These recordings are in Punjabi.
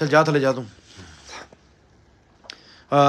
ਚਲ ਜਾ ਥਲੇ ਜਾ ਤੂੰ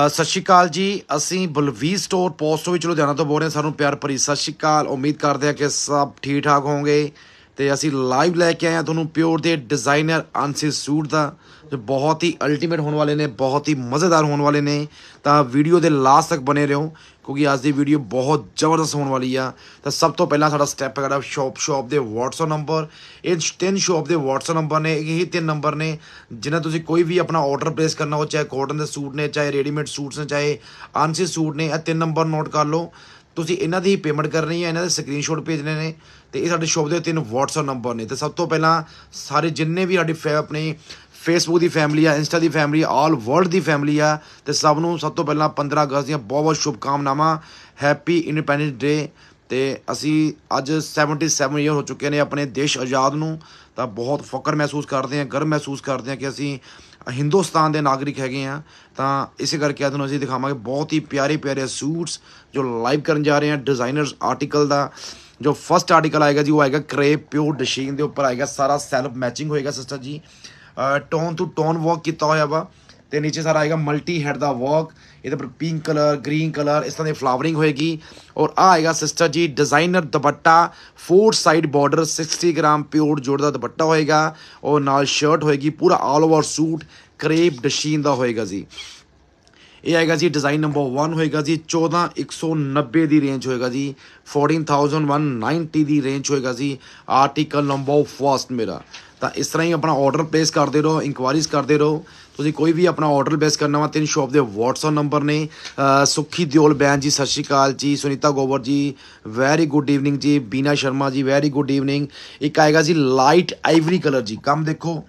ਸਤਿ ਸ਼੍ਰੀ ਅਕਾਲ ਜੀ ਅਸੀਂ ਬਲਵੀ ਸਟੋਰ ਪੋਸਟ ਵਿੱਚ ਲੁਧਿਆਣਾ ਤੋਂ ਬੋਲ ਰਹੇ ਸਾਨੂੰ ਪਿਆਰ ਭਰੀ ਸਤਿ ਸ਼੍ਰੀ ਅਕਾਲ ਉਮੀਦ ਕਰਦੇ ਹਾਂ ਕਿ ਸਭ ਠੀਕ ਠਾਕ ਹੋਵੋਗੇ ਤੇ ਅਸੀਂ ਲਾਈਵ ਲੈ ਕੇ ਆਏ ਆ ਤੁਹਾਨੂੰ ਪਿਓਰ ਦੇ ਡਿਜ਼ਾਈਨਰ ਅਨਸੀ ਸੂਟ ਦਾ ਜੋ ਬਹੁਤ ਹੀ ਅਲਟੀਮੇਟ ਹੋਣ ਵਾਲੇ ਨੇ ਬਹੁਤ ਹੀ ਮਜ਼ੇਦਾਰ ਹੋਣ ਵਾਲੇ ਨੇ ਤਾਂ ਵੀਡੀਓ ਦੇ ਲਾਸਟ ਤੱਕ ਬਨੇ ਰਹੋ ਕਿਉਂਕਿ ਅੱਜ ਦੀ ਵੀਡੀਓ ਬਹੁਤ ਜ਼ਬਰਦਸਤ ਹੋਣ ਵਾਲੀ ਆ ਤਾਂ ਸਭ ਤੋਂ ਪਹਿਲਾਂ ਸਾਡਾ ਸਟੈਪ ਹੈਗਾ ਸ਼ਾਪ ਸ਼ਾਪ ਦੇ WhatsApp ਨੰਬਰ ਇਹ ਤਿੰਨ ਸ਼ਾਪ ਦੇ WhatsApp ਨੰਬਰ ਨੇ ਇਹ ਤਿੰਨ ਨੰਬਰ ਨੇ ਜਿਨ੍ਹਾਂ ਤੁਸੀਂ ਕੋਈ ਵੀ ਆਪਣਾ ਆਰਡਰ ਪਲੇਸ ਕਰਨਾ ਹੋ ਚਾਹੇ ਕਾਟਨ ਦੇ ਸੂਟ ਨੇ ਚਾਹੇ ਰੈਡੀਮੇਡ ਸੂਟਸ ਨੇ ਚਾਹੇ ਅਨਸੀ ਸੂਟ ਨੇ ਇਹ ਤਿੰਨ ਨੰਬਰ ਨੋਟ ਕਰ ਲਓ ਤੁਸੀਂ ਇਹਨਾਂ ਦੀ ਪੇਮੈਂਟ ਕਰਨੀ ਹੈ ਇਹਨਾਂ ਦੇ ਸਕਰੀਨਸ਼ਾਟ ਭੇਜਨੇ ਨੇ ਤੇ ਇਹ ਸਾਡੇ ਸ਼ੋਪ ਦੇ ਤਿੰਨ WhatsApp ਨੰਬਰ ਨੇ ਤੇ ਸਭ ਤੋਂ ਪਹਿਲਾਂ ਸਾਰੇ ਜਿੰਨੇ ਵੀ ਸਾਡੇ ਆਪਣੇ ਫੇਸਬੁੱਕ ਦੀ ਫੈਮਿਲੀ ਆ ਇੰਸਟਾ ਦੀ ਫੈਮਿਲੀ ਆਲ ਵਰਲਡ ਦੀ ਫੈਮਿਲੀ ਆ ਤੇ ਸਭ ਨੂੰ ਸਭ ਤੋਂ ਪਹਿਲਾਂ 15 ਅਗਸਤ ਦੀਆਂ ਬਹੁਤ ਬਹੁਤ ਸ਼ੁਭ ਕਾਮਨਾਵਾਂ ਹੈਪੀ ਇੰਡੀਪੈਂਡੈਂਸ ਡੇ ਤੇ ਅਸੀਂ ਅੱਜ 77 ਇਅਰ ਹੋ ਚੁੱਕੇ ਨੇ ਆਪਣੇ ਦੇਸ਼ ਆਜ਼ਾਦ ਨੂੰ ਤਾਂ ਬਹੁਤ ਫਕਰ ਮਹਿਸੂਸ ਕਰਦੇ ਆ ਗਰਵ ਮਹਿਸੂਸ ਕਰਦੇ ਆ ਕਿ ਅਸੀਂ ਹਿੰਦੁਸਤਾਨ ਦੇ ਨਾਗਰਿਕ ਹੈਗੇ ਆ ਤਾਂ ਇਸੇ ਕਰਕੇ ਅੱਜ ਨੂੰ ਅਸੀਂ ਦਿਖਾਵਾਂਗੇ ਬਹੁਤ ਹੀ ਪਿਆਰੇ ਪਿਆਰੇ ਸੂਟਸ ਜੋ ਲਾਈਵ ਕਰਨ ਜਾ ਰਹੇ ਆ ਡਿਜ਼ਾਈਨਰਸ ਆਰਟੀਕਲ ਦਾ ਜੋ ਫਰਸਟ ਆਰਟੀਕਲ ਆਏਗਾ ਜੀ ਉਹ ਆਏਗਾ ਕ੍ਰੇਪ ਪਿਓਰ ਡਸ਼ੀਨ ਦੇ ਉੱਪਰ ਆਏਗਾ ਸਾਰਾ ਸੈਲਫ ਮੈਚਿੰਗ ਹੋਏਗਾ ਸਿਸਟਰ ਜੀ ਟੋਨ ਟੂ ਟੋਨ ਵਰਕ ਕੀਤਾ ਹੋਇਆ ਵਾ ਤੇ ਨੀਚੇ ਸਾਰਾ ਆਏਗਾ ਮਲਟੀ ਹੈਡ ਦਾ ਵਰਕ ਇਹਦੇ ਉੱਪਰ ਪਿੰਕ ਕਲਰ ਗ੍ਰੀਨ ਕਲਰ ਇਸ ਤਰ੍ਹਾਂ ਦੀ ਫਲਾਵਰਿੰਗ ਹੋਏਗੀ ਔਰ ਆ ਆਏਗਾ ਸਿਸਟਰ ਜੀ designer dupatta four side border 60 gram pure ਜੋੜ ਦਾ ਦੁਪੱਟਾ ਹੋਏਗਾ ਔਰ ਨਾਲ ਸ਼ਰਟ ਹੋਏਗੀ ਪੂਰਾ all over suit crepe de chine ਦਾ ਹੋਏਗਾ ਜੀ ਇਹ ਆਏਗਾ ਜੀ ਡਿਜ਼ਾਈਨ ਨੰਬਰ 1 ਹੋਏਗਾ ਜੀ 14190 ਦੀ ਰੇਂਜ ਹੋਏਗਾ ਜੀ 14190 ਦੀ ਰੇਂਜ ਹੋਏਗਾ ਜੀ ਆਰਟੀਕਲ ਨੰਬਰ ਫਸਟ ਮੇਰਾ ਤਾਂ ਇਸ ਤਰ੍ਹਾਂ ਹੀ ਆਪਣਾ ਆਰਡਰ ਪਲੇਸ ਕਰਦੇ ਰਹੋ ਇਨਕੁਆਰੀਜ਼ ਕਰਦੇ ਰਹੋ ਤੁਸੀਂ ਕੋਈ ਵੀ ਆਪਣਾ ਆਰਡਰ ਪਲੇਸ ਕਰਨਾ ਵਾ ਤਿੰਨ ਸ਼ਾਪ ਦੇ WhatsApp ਨੰਬਰ ਨੇ ਸੁਖੀ ਦਿਓਲ ਬੈਨ ਜੀ ਸਤਿ ਸ਼੍ਰੀ ਅਕਾਲ ਜੀ ਸੁਨੀਤਾ ਗੋਬਰ ਜੀ ਵੈਰੀ ਗੁੱਡ ਈਵਨਿੰਗ ਜੀ ਬੀਨਾ ਸ਼ਰਮਾ ਜੀ ਵੈਰੀ ਗੁੱਡ ਈਵਨਿੰਗ ਇੱਕ ਆਏਗਾ ਜੀ ਲਾਈਟ ਆਈਵਰੀ ਕਲਰ ਜੀ ਕੰਮ ਦੇਖੋ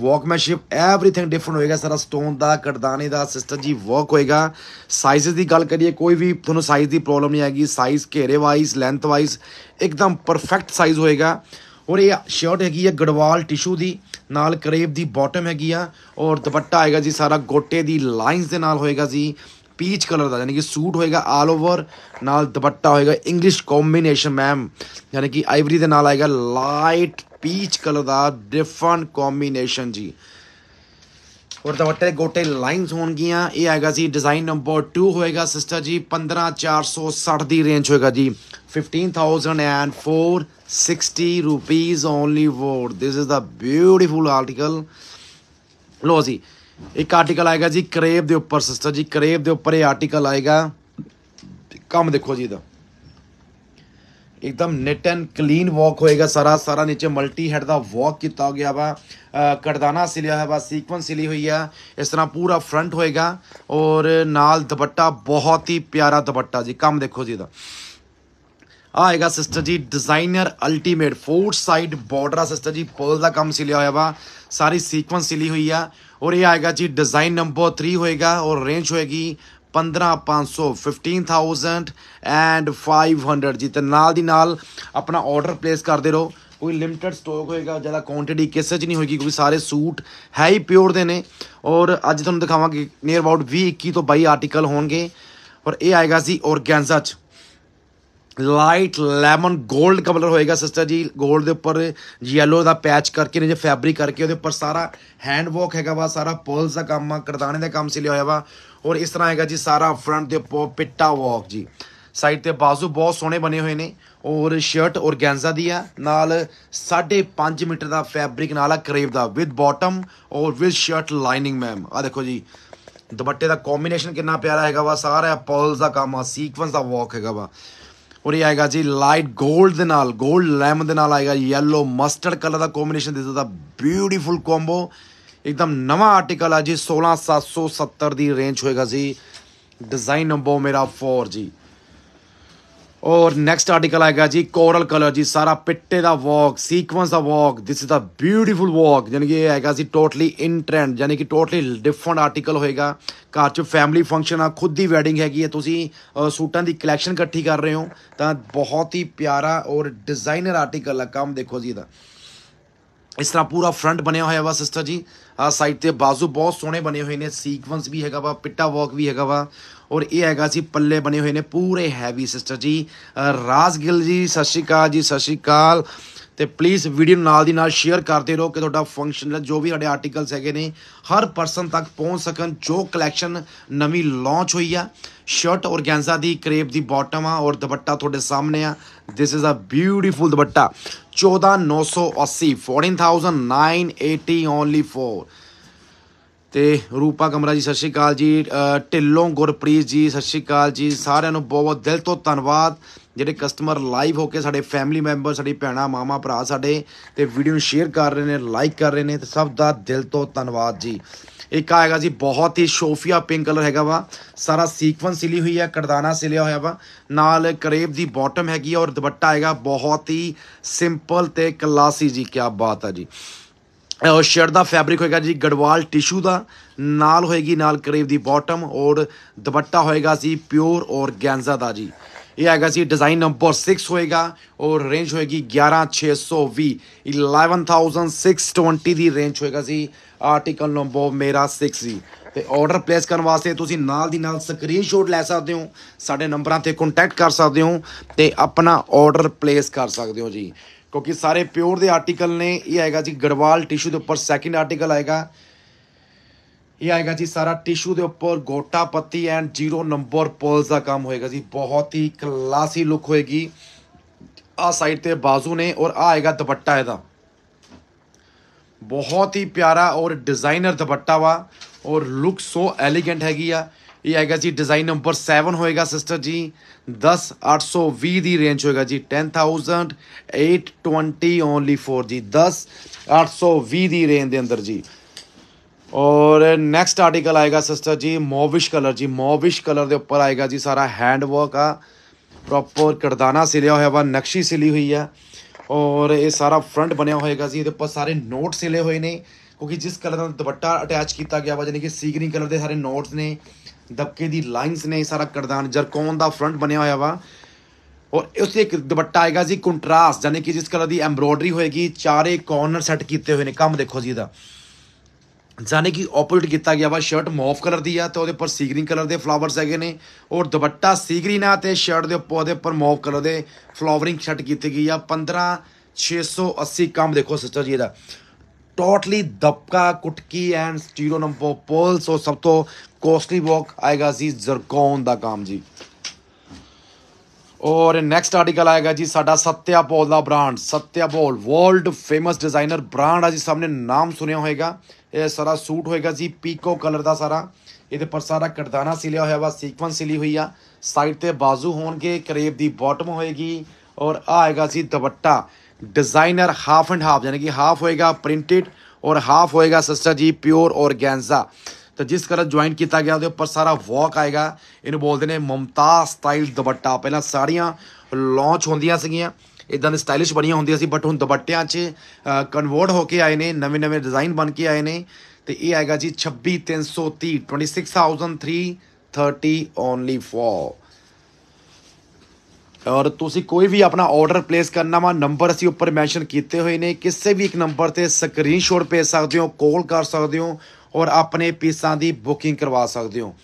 ਵਰਕਮੈਨਸ਼ਿਪ एवरीथिंग ਡਿਫਰੈਂਟ ਹੋਏਗਾ ਸਾਰਾ ਸਟੋਨ ਦਾ ਕਰਦਾਨੇ ਦਾ ਸਿਸਟਰ ਜੀ ਵਰਕ ਹੋਏਗਾ ਸਾਈਜ਼ਸ ਦੀ ਗੱਲ ਕਰੀਏ ਕੋਈ ਵੀ ਤੁਹਾਨੂੰ ਸਾਈਜ਼ ਦੀ ਪ੍ਰੋਬਲਮ ਨਹੀਂ ਆਏਗੀ ਸਾਈਜ਼ ਘੇਰੇ ਵਾਈਜ਼ ਲੈਂਥ ਵਾਈਜ਼ ਇੱਕਦਮ ਪਰਫੈਕਟ ਸਾਈਜ਼ ਹੋਏਗਾ ਔਰ ਇਹ ਸ਼ਰਟ ਹੈਗੀ ਹੈ ਗੜਵਾਲ ਟਿਸ਼ੂ ਦੀ ਨਾਲ ਕਰੇਬ ਦੀ ਬਾਟਮ ਹੈਗੀ ਆ ਔਰ ਦੁਪੱਟਾ ਆਏਗਾ ਜੀ ਸਾਰਾ ਗੋਟੇ ਦੀ ਲਾਈਨਸ ਦੇ ਨਾਲ ਹੋਏਗਾ ਜੀ ਪੀਚ ਕਲਰ ਦਾ ਯਾਨੀ ਕਿ ਸੂਟ ਹੋਏਗਾ ਆਲ ਓਵਰ ਨਾਲ ਦੁਪੱਟਾ ਹੋਏਗਾ ਇੰਗਲਿਸ਼ ਕੰਬੀਨੇਸ਼ਨ ਮੈਮ ਯਾਨੀ ਕਿ ਆਈਵਰੀ ਦੇ ਨਾਲ ਆਏਗਾ ਲਾਈਟ ਪੀਚ ਕਲਰ ਦਾ ਡਿਫਰੈਂਟ ਕੰਬੀਨੇਸ਼ਨ ਜੀ ਔਰ ਦੁਪੱਟੇ ਗੋਟੇ ਲਾਈਨਸ ਹੋਣਗੀਆਂ ਇਹ ਆਏਗਾ ਜੀ ਡਿਜ਼ਾਈਨ ਨੰਬਰ 2 ਹੋਏਗਾ ਸਿਸਟਰ ਜੀ 15460 ਦੀ ਰੇਂਜ ਹੋਏਗਾ ਜੀ 15460 rupees only for this is the beautiful article ਲੋ ਜੀ ਇੱਕ ਆਰਟੀਕਲ ਆਏਗਾ ਜੀ ਕਰੇਪ ਦੇ ਉੱਪਰ ਸਿਸਟਰ ਜੀ ਕਰੇਪ ਦੇ ਉੱਪਰ ਇਹ ਆਰਟੀਕਲ ਆਏਗਾ ਕੰਮ ਦੇਖੋ ਜੀ ਇਹਦਾ ਇਕਦਮ ਨੈਟ ਐਂਡ ਕਲੀਨ ਵਾਕ ਹੋਏਗਾ ਸਾਰਾ ਸਾਰਾ ਨੀਚੇ ਮਲਟੀ ਹੈਡ ਦਾ ਵਾਕ ਕੀਤਾ ਗਿਆ ਵਾ ਕਰਦਾਨਾ ਸਿਲਿਆ ਹੈ ਵਾ ਸੀਕਵੈਂਸ ਸਿਲੀ ਹੋਈ ਆ ਇਸ ਤਰ੍ਹਾਂ ਪੂਰਾ ਫਰੰਟ ਹੋਏਗਾ ਔਰ ਨਾਲ ਦੁਪੱਟਾ ਬਹੁਤ ਹੀ ਪਿਆਰਾ ਦੁਪੱਟਾ ਜੀ ਕੰਮ ਦੇਖੋ ਜੀ ਇਹਦਾ ਆਏਗਾ ਸਿਸਟਰ ਜੀ designer ultimate four side border sister ਜੀ ਪੋਲ ਦਾ ਕੰਮ ਸਿਲਿਆ ਹੋਇਆ ਵਾ ਸਾਰੀ ਸੀਕਵੈਂਸ ਸਿਲੀ ਹੋਈ ਆ और ये आएगा जी डिज़ाइन नंबर थ्री होएगा और रेंज होएगी 15500 15000 ਐਂਡ 500 ਜੀ ਤੇ ਨਾਲ ਦੀ ਨਾਲ ਆਪਣਾ ਆਰਡਰ ਪਲੇਸ ਕਰਦੇ ਰਹੋ ਕੋਈ ਲਿਮਟਿਡ ਸਟਾਕ ਹੋਏਗਾ ਜਿਆਦਾ ਕੁਆਂਟੀਟੀ ਕਿਸੇ 'ਚ ਨਹੀਂ ਹੋਏਗੀ ਕਿਉਂਕਿ ਸਾਰੇ ਸੂਟ ਹੈ ਹੀ ਪਿਓਰ ਦੇ ਨੇ ਔਰ ਅੱਜ ਤੁਹਾਨੂੰ ਦਿਖਾਵਾਂਗੇ ਨੀਅਰ ਅਬਾਊਟ 20 21 ਤੋਂ 22 ਆਰਟੀਕਲ ਹੋਣਗੇ ਔਰ ਇਹ ਆਏਗਾ ਸੀ ਔਰਗੈਂਜ਼ਾ 'ਚ ਲਾਈਟ ਲੈਮਨ 골ਡ ਕਲਰ ਹੋਏਗਾ ਸਿਸਟਰ ਜੀ 골ਡ ਦੇ ਉੱਪਰ ਯੈਲੋ ਦਾ ਪੈਚ ਕਰਕੇ ਨੇ ਜੇ ਫੈਬਰਿਕ ਕਰਕੇ ਉਹਦੇ ਉੱਪਰ ਸਾਰਾ ਹੈਂਡ ਵਰਕ ਹੈਗਾ ਵਾ ਸਾਰਾ ਪਰਲਸ ਦਾ ਕੰਮ ਆ ਕਰਦਾਨੇ ਦਾ ਕੰਮ ਸੀ ਲਿਆ ਹੋਇਆ ਵਾ ਔਰ ਇਸ ਤਰ੍ਹਾਂ ਹੈਗਾ ਜੀ ਸਾਰਾ ਫਰੰਟ ਦੇ ਉੱਪਰ ਪਿੱਟਾ ਵਰਕ ਜੀ ਸਾਈਡ ਤੇ ਬਾਜ਼ੂ ਬਹੁਤ ਸੋਹਣੇ ਬਣੇ ਹੋਏ ਨੇ ਔਰ ਸ਼ਰਟ ਔਰਗੈਂਜ਼ਾ ਦੀ ਆ ਨਾਲ 5.5 ਮੀਟਰ ਦਾ ਫੈਬਰਿਕ ਨਾਲ ਆ ਕਰੇਵ ਦਾ ਵਿਦ ਬਾਟਮ ਔਰ ਵਿਦ ਸ਼ਰਟ ਲਾਈਨਿੰਗ ਮੈਮ ਆ ਦੇਖੋ ਜੀ ਦੁਪੱਟੇ ਦਾ ਕੰਬੀਨੇਸ਼ਨ ਕਿੰਨਾ ਪਿਆਰਾ ਹੈਗਾ ਵਾ ਸਾਰਾ ਪਰਲਸ ਦਾ ਕੰਮ ਆ ਸੀਕਵੈਂਸ ਦਾ ਵਰਕ ਹੈਗਾ ਵਾ ਔਰ ਇਹ ਆਏਗਾ ਜੀ ਲਾਈਟ 골ਡ ਦੇ ਨਾਲ 골ਡ ਲੈਮ ਦੇ ਨਾਲ ਆਏਗਾ ਯੈਲੋ ਮਸਟਰਡ ਕਲਰ ਦਾ ਕੰਬੀਨੇਸ਼ਨ ਦਿੱਤਾ ਦਾ ਬਿਊਟੀਫੁਲ ਕੰਬੋ ਇੱਕਦਮ ਨਵਾਂ ਆਰਟੀਕਲ ਆ ਜੀ 16770 ਦੀ ਰੇਂਜ ਹੋਏਗਾ ਜੀ ਡਿਜ਼ਾਈਨ ਨੰਬਰ ਮੇਰਾ 4 ਜੀ ਔਰ ਨੈਕਸਟ ਆਰਟੀਕਲ ਆਏਗਾ ਜੀ ਕੋਰਲ ਕਲਰ ਜੀ ਸਾਰਾ ਪਿੱਟੇ ਦਾ ਵਾਕ ਸੀਕਵੈਂਸ ਦਾ work this is a beautiful work ਜਾਨੀ ਕਿ ਇਹ ਆਏਗਾ ਜੀ ਟੋਟਲੀ ਇਨ ਟ੍ਰੈਂਡ ਯਾਨੀ ਕਿ ਟੋਟਲੀ ਡਿਫਰੈਂਟ ਆਰਟੀਕਲ ਹੋਏਗਾ ਘਰ 'ਚ ਫੈਮਿਲੀ ਫੰਕਸ਼ਨ ਆ ਖੁਦ ਦੀ ਵੈਡਿੰਗ ਹੈਗੀ ਹੈ ਤੁਸੀਂ ਸੂਟਾਂ ਦੀ ਕਲੈਕਸ਼ਨ ਇਕੱਠੀ ਕਰ ਰਹੇ ਹੋ ਤਾਂ ਬਹੁਤ ਹੀ ਪਿਆਰਾ ਔਰ ਡਿਜ਼ਾਈਨਰ ਆਰਟੀਕਲ ਆ ਕੰਮ ਦੇਖੋ ਜੀ ਇਹਦਾ ਇਸ ਤਰ੍ਹਾਂ ਪੂਰਾ ਫਰੰਟ ਬਣਿਆ ਹੋਇਆ ਵਾ ਸਿਸਟਰ ਜੀ ਆ ਸਾਈਡ ਤੇ ਬਾਜ਼ੂ ਬਹੁਤ ਸੋਹਣੇ ਬਣੇ ਹੋਏ ਨੇ ਸੀਕਵੈਂਸ ਵੀ ਹੈਗਾ ਵਾ ਪਿੱਟਾ ਵਾਕ ਵੀ ਹੈਗਾ ਵਾ ਔਰ ਇਹ ਹੈਗਾ ਸੀ ਪੱਲੇ ਬਣੇ ਹੋਏ ਨੇ ਪੂਰੇ ਹੈਵੀ ਸਿਸਟਰ ਜੀ ਰਾਜਗਿਲ ਜੀ ਸਤਿ ਸ਼੍ਰੀ ਅਕਾਲ ਜੀ ਸਤਿ ਸ਼੍ਰੀ ਅਕਾਲ ਤੇ ਪਲੀਜ਼ ਵੀਡੀਓ ਨਾਲ ਦੀ ਨਾਲ ਸ਼ੇਅਰ ਕਰਦੇ ਰਹੋ ਕਿ ਤੁਹਾਡਾ ਫੰਕਸ਼ਨ ਜੋ ਵੀ ਸਾਡੇ ਆਰਟੀਕਲਸ ਹੈਗੇ ਨੇ ਹਰ ਪਰਸਨ ਤੱਕ ਪਹੁੰਚ ਸਕਣ ਜੋ ਕਲੈਕਸ਼ਨ ਨਵੀਂ ਲਾਂਚ ਹੋਈ ਆ ਸ਼ਰਟ ਔਰਗੈਂਜ਼ਾ ਦੀ ਕ੍ਰੇਪ ਦੀ ਬਾਟਮ ਆ ਔਰ ਦੁਪੱਟਾ ਤੁਹਾਡੇ ਸਾਹਮਣੇ ਆ this is a beautiful dupatta 14980 14980 only 4 ਤੇ ਰੂਪਾ ਕਮਰਾ ਜੀ ਸਤਿ ਸ਼੍ਰੀ ਅਕਾਲ ਜੀ ਢਿੱਲੋਂ ਗੁਰਪ੍ਰੀਤ ਜੀ ਸਤਿ ਸ਼੍ਰੀ ਅਕਾਲ ਜੀ ਸਾਰਿਆਂ ਨੂੰ ਬਹੁਤ ਦਿਲ ਤੋਂ ਧੰਨਵਾਦ ਜਿਹੜੇ ਕਸਟਮਰ ਲਾਈਵ ਹੋ ਕੇ ਸਾਡੇ ਫੈਮਿਲੀ ਮੈਂਬਰ ਸਾਡੀ ਭੈਣਾ ਮਾਮਾ ਭਰਾ ਸਾਡੇ ਤੇ ਵੀਡੀਓ ਨੂੰ ਸ਼ੇਅਰ ਕਰ ਰਹੇ ਨੇ ਲਾਈਕ ਕਰ ਰਹੇ ਨੇ ਤੇ ਸਭ ਦਾ ਦਿਲ ਤੋਂ ਧੰਨਵਾਦ ਜੀ ਇੱਕ ਆਏਗਾ ਜੀ ਬਹੁਤ ਹੀ ਸ਼ੋਫੀਆ ਪਿੰਕ ਕਲਰ ਹੈਗਾ ਵਾ ਸਾਰਾ ਸੀਕਵੈਂਸ ਸਿਲੀ ਹੋਈ ਹੈ ਕਰਦਾਨਾ ਸਿਲਿਆ ਹੋਇਆ ਵਾ ਨਾਲ ਕਰੇਬ ਦੀ ਬਾਟਮ ਹੈਗੀ ਔਰ ਦੁਪੱਟਾ ਆਏਗਾ ਬਹੁਤ ਹੀ ਸਿੰਪਲ ਤੇ ਕਲਾਸੀ ਜੀ ਕੀ ਬਾਤ ਹੈ ਜੀ ਸ਼ਰਟ ਦਾ ਫੈਬਰਿਕ ਹੋਏਗਾ ਜੀ ਗੜਵਾਲ ਟਿਸ਼ੂ ਦਾ ਨਾਲ ਹੋਏਗੀ ਨਾਲ ਕਰੇਵ ਦੀ ਬਾਟਮ ਔਰ ਦੁਪੱਟਾ ਹੋਏਗਾ ਸੀ ਪਿਓਰ ਔਰ ਗੈਂਜ਼ਾ ਦਾ ਜੀ ਇਹ ਹੈਗਾ ਸੀ ਡਿਜ਼ਾਈਨ ਨੰਬਰ 6 ਹੋਏਗਾ ਔਰ ਰੇਂਜ ਹੋਏਗੀ 11620 11620 ਦੀ ਰੇਂਜ ਹੋਏਗਾ ਸੀ ਆਰਟੀਕਲ ਨੰਬਰ ਮੇਰਾ 6 ਜੀ ਤੇ ਆਰਡਰ ਪਲੇਸ ਕਰਨ ਵਾਸਤੇ ਤੁਸੀਂ ਨਾਲ ਦੀ ਨਾਲ ਸਕਰੀਨਸ਼ਾਟ ਲੈ ਸਕਦੇ ਹੋ ਸਾਡੇ ਨੰਬਰਾਂ ਤੇ ਕੰਟੈਕਟ ਕਰ ਸਕਦੇ ਹੋ ਤੇ ਆਪਣਾ ਆਰਡਰ ਪਲੇਸ ਕਰ ਸਕਦੇ ਹੋ ਜੀ ਕਿਉਂਕਿ ਸਾਰੇ ਪਿਓਰ ਦੇ ਆਰਟੀਕਲ ਨੇ ਇਹ ਆਏਗਾ ਜੀ ਗੜਵਾਲ ਟਿਸ਼ੂ ਦੇ ਉੱਪਰ ਸੈਕਿੰਡ ਆਰਟੀਕਲ ਆਏਗਾ ਇਹ ਆਏਗਾ ਜੀ ਸਾਰਾ ਟਿਸ਼ੂ ਦੇ ਉੱਪਰ ਗੋਟਾ ਪੱਤੀ ਐਂਡ ਜ਼ੀਰੋ ਨੰਬਰ ਪਰਲਸ ਦਾ ਕੰਮ ਹੋਏਗਾ ਜੀ ਬਹੁਤ ਹੀ ਕਲਾਸੀ ਲੁੱਕ ਹੋਏਗੀ ਆ ਸਾਈਡ ਤੇ ਬਾਜ਼ੂ ਨੇ ਔਰ ਆ ਆਏਗਾ ਦੁਪੱਟਾ ਇਹਦਾ ਬਹੁਤ ਹੀ ਪਿਆਰਾ ਔਰ ਡਿਜ਼ਾਈਨਰ ਦੁਪੱਟਾ ਵਾ ਔਰ ਲੁੱਕ ਸੋ ਐਲੀਗੈਂਟ ਹੈਗੀ ਆ ਇਹ ਆਏਗਾ ਜੀ ਡਿਜ਼ਾਈਨ ਨੰਬਰ 7 ਹੋਏਗਾ ਸਿਸਟਰ ਜੀ 10 820 ਦੀ ਰੇਂਜ ਹੋਏਗਾ ਜੀ 10820 ਓਨਲੀ ਫੋਰ ਜੀ 10 820 ਦੀ ਰੇਂਜ ਦੇ ਅੰਦਰ ਜੀ ਔਰ ਨੈਕਸਟ ਆਰਟੀਕਲ ਆਏਗਾ ਸਿਸਟਰ ਜੀ ਮੌਵਿਸ਼ ਕਲਰ ਜੀ ਮੌਵਿਸ਼ ਕਲਰ ਦੇ ਉੱਪਰ ਆਏਗਾ ਜੀ ਸਾਰਾ ਹੈਂਡ ਵਰਕ ਆ ਪ੍ਰੋਪਰ ਕਰਦਾਨਾ ਸਿਲਿਆ ਹੋਇਆ ਵਾ ਨਕਸ਼ੀ ਸਿਲੀ ਹੋਈ ਆ ਔਰ ਇਹ ਸਾਰਾ ਫਰੰਟ ਬਣਿਆ ਹੋਏਗਾ ਜੀ ਇਹਦੇ ਉੱਪਰ ਸਾਰੇ ਨੋਟ ਸਿਲੇ ਹੋਏ ਨੇ ਕਿਉਂਕਿ ਜਿਸ ਕਲਰ ਦਾ ਦੁਪੱਟਾ ਅਟੈਚ ਕੀਤਾ ਗਿਆ ਵਾ ਜਾਨੀ ਕਿ ਸੀ ਗ੍ਰੀਨ ਕਲਰ ਦੇ ਸਾਰੇ ਨੋਟਸ ਨੇ ਦਬਕੇ ਦੀ ਲਾਈਨਸ ਨੇ ਸਾਰਾ ਕਰਦਾਨ ਜਰਕੋਨ ਦਾ ਫਰੰਟ ਬਣਿਆ ਹੋਇਆ ਵਾ ਔਰ ਉਸੇ ਇੱਕ ਦੁਪੱਟਾ ਆਏਗਾ ਜੀ ਕੰਟਰਾਸਟ ਜਾਨੇ ਕਿ ਜਿਸ ਕਲਰ ਦੀ ਐਮਬ੍ਰੋਇਡਰੀ ਹੋਏਗੀ ਚਾਰੇ ਕਾਰਨਰ ਸੈੱਟ ਕੀਤੇ ਹੋਏ ਨੇ ਕੰਮ ਦੇਖੋ ਜੀ ਇਹਦਾ ਜਾਨੇ ਕਿ ਆਪੋਜ਼ਿਟ ਕੀਤਾ ਗਿਆ ਵਾ ਸ਼ਰਟ ਮੌਫ ਕਲਰ ਦੀ ਆ ਤੇ ਉਹਦੇ ਉੱਪਰ ਸੀ ਗ੍ਰੀਨ ਕਲਰ ਦੇ ਫਲਾਵਰਸ ਹੈਗੇ ਨੇ ਔਰ ਦੁਪੱਟਾ ਸੀ ਗ੍ਰੀਨ ਆ ਤੇ ਸ਼ਰਟ ਦੇ ਉੱਪਰ ਉਹਦੇ ਉੱਪਰ ਮੌਫ ਕਲਰ ਦੇ ਫਲਾਵਰਿੰਗ ਸੈੱਟ ਕੀਤੀ ਗਈ ਆ 15 680 ਕੰਮ ਦੇਖੋ ਸਿਸਟਰ ਜੀ ਇਹਦਾ ਟੋਟਲੀ ਦਬਕਾ ਕੁਟਕੀ ਐਂਡ ਸਟੀਰੋਨੰਪੋ ਪੋਲ ਸੋ ਸਭ ਤੋਂ ਕੋਸਟਲੀ ਵਰਕ ਆਏਗਾ ਜੀ ਜ਼ਰਕੋਨ ਦਾ ਕੰਮ ਜੀ ਔਰ ਨੈਕਸਟ ਆਰਟੀਕਲ ਆਏਗਾ ਜੀ ਸਾਡਾ ਸਤਿਆ ਪੋਲ ਦਾ brand Satya Paul world famous designer brand ਆ ਜੀ ਸਭ ਨੇ ਨਾਮ ਸੁਣਿਆ ਹੋਏਗਾ ਇਹ ਸਾਰਾ ਸੂਟ ਹੋਏਗਾ ਜੀ ਪੀਕੋ ਕਲਰ ਦਾ ਸਾਰਾ ਇਹਦੇ ਪਰ ਸਾਰਾ ਕਰਦਾਨਾ ਸਿਲਿਆ ਹੋਇਆ ਵਾ ਸੀਕਵੈਂਸ ਸਿਲੀ ਹੋਈ ਆ ਸਾਈਡ ਤੇ ਬਾਜ਼ੂ ਹੋਣਗੇ ਕਰੇਬ ਦੀ ਬਾਟਮ ਹੋਏਗੀ ਔਰ ਆਏਗਾ ਜੀ dupatta designer half and half यानी कि हाफ होएगा प्रिंटेड और हाफ होएगा सिस्टर जी प्योर ऑर्गेन्जा ਤਾਂ ਜਿਸ ਕਲਰ ਜੁਆਇਨ ਕੀਤਾ ਗਿਆ ਉਹਦੇ ਉੱਪਰ ਸਾਰਾ ਵਰਕ ਆਏਗਾ ਇਹਨੂੰ ਬੋਲਦੇ ਨੇ ਮਮਤਾਜ਼ ਸਟਾਈਲ ਦੁਪੱਟਾ ਪਹਿਲਾਂ ਸਾੜੀਆਂ ਲਾਂਚ ਹੁੰਦੀਆਂ ਸੀਗੀਆਂ ਇਦਾਂ ਦੇ ਸਟਾਈਲਿਸ਼ ਬਣੀਆਂ ਹੁੰਦੀਆਂ ਸੀ ਬਟ ਹੁਣ ਦੁਪੱਟਿਆਂ 'ਚ ਕਨਵਰਟ ਹੋ ਕੇ ਆਏ ਨੇ ਨਵੇਂ ਨਵੇਂ ਡਿਜ਼ਾਈਨ ਬਣ ਕੇ ਆਏ ਨੇ ਤੇ ਇਹ ਆਏਗਾ ਜੀ 26330 26330 ਓਨਲੀ ਫੋਰ ਔਰ ਤੁਸੀਂ ਕੋਈ ਵੀ ਆਪਣਾ ਆਰਡਰ ਪਲੇਸ ਕਰਨਾ ਵਾ ਨੰਬਰ ਅਸੀਂ ਉੱਪਰ ਮੈਂਸ਼ਨ ਕੀਤੇ ਹੋਏ ਨੇ ਕਿਸੇ ਵੀ ਇੱਕ ਨੰਬਰ ਤੇ ਸਕਰੀਨਸ਼ਾਟ ਭੇਜ ਸਕਦੇ ਹੋ ਕਾਲ ਕਰ ਸਕਦੇ ਹੋ ਔਰ ਆਪਣੇ ਪੀਸਾਂ ਦੀ ਬੁਕਿੰਗ ਕਰਵਾ ਸਕਦੇ ਹੋ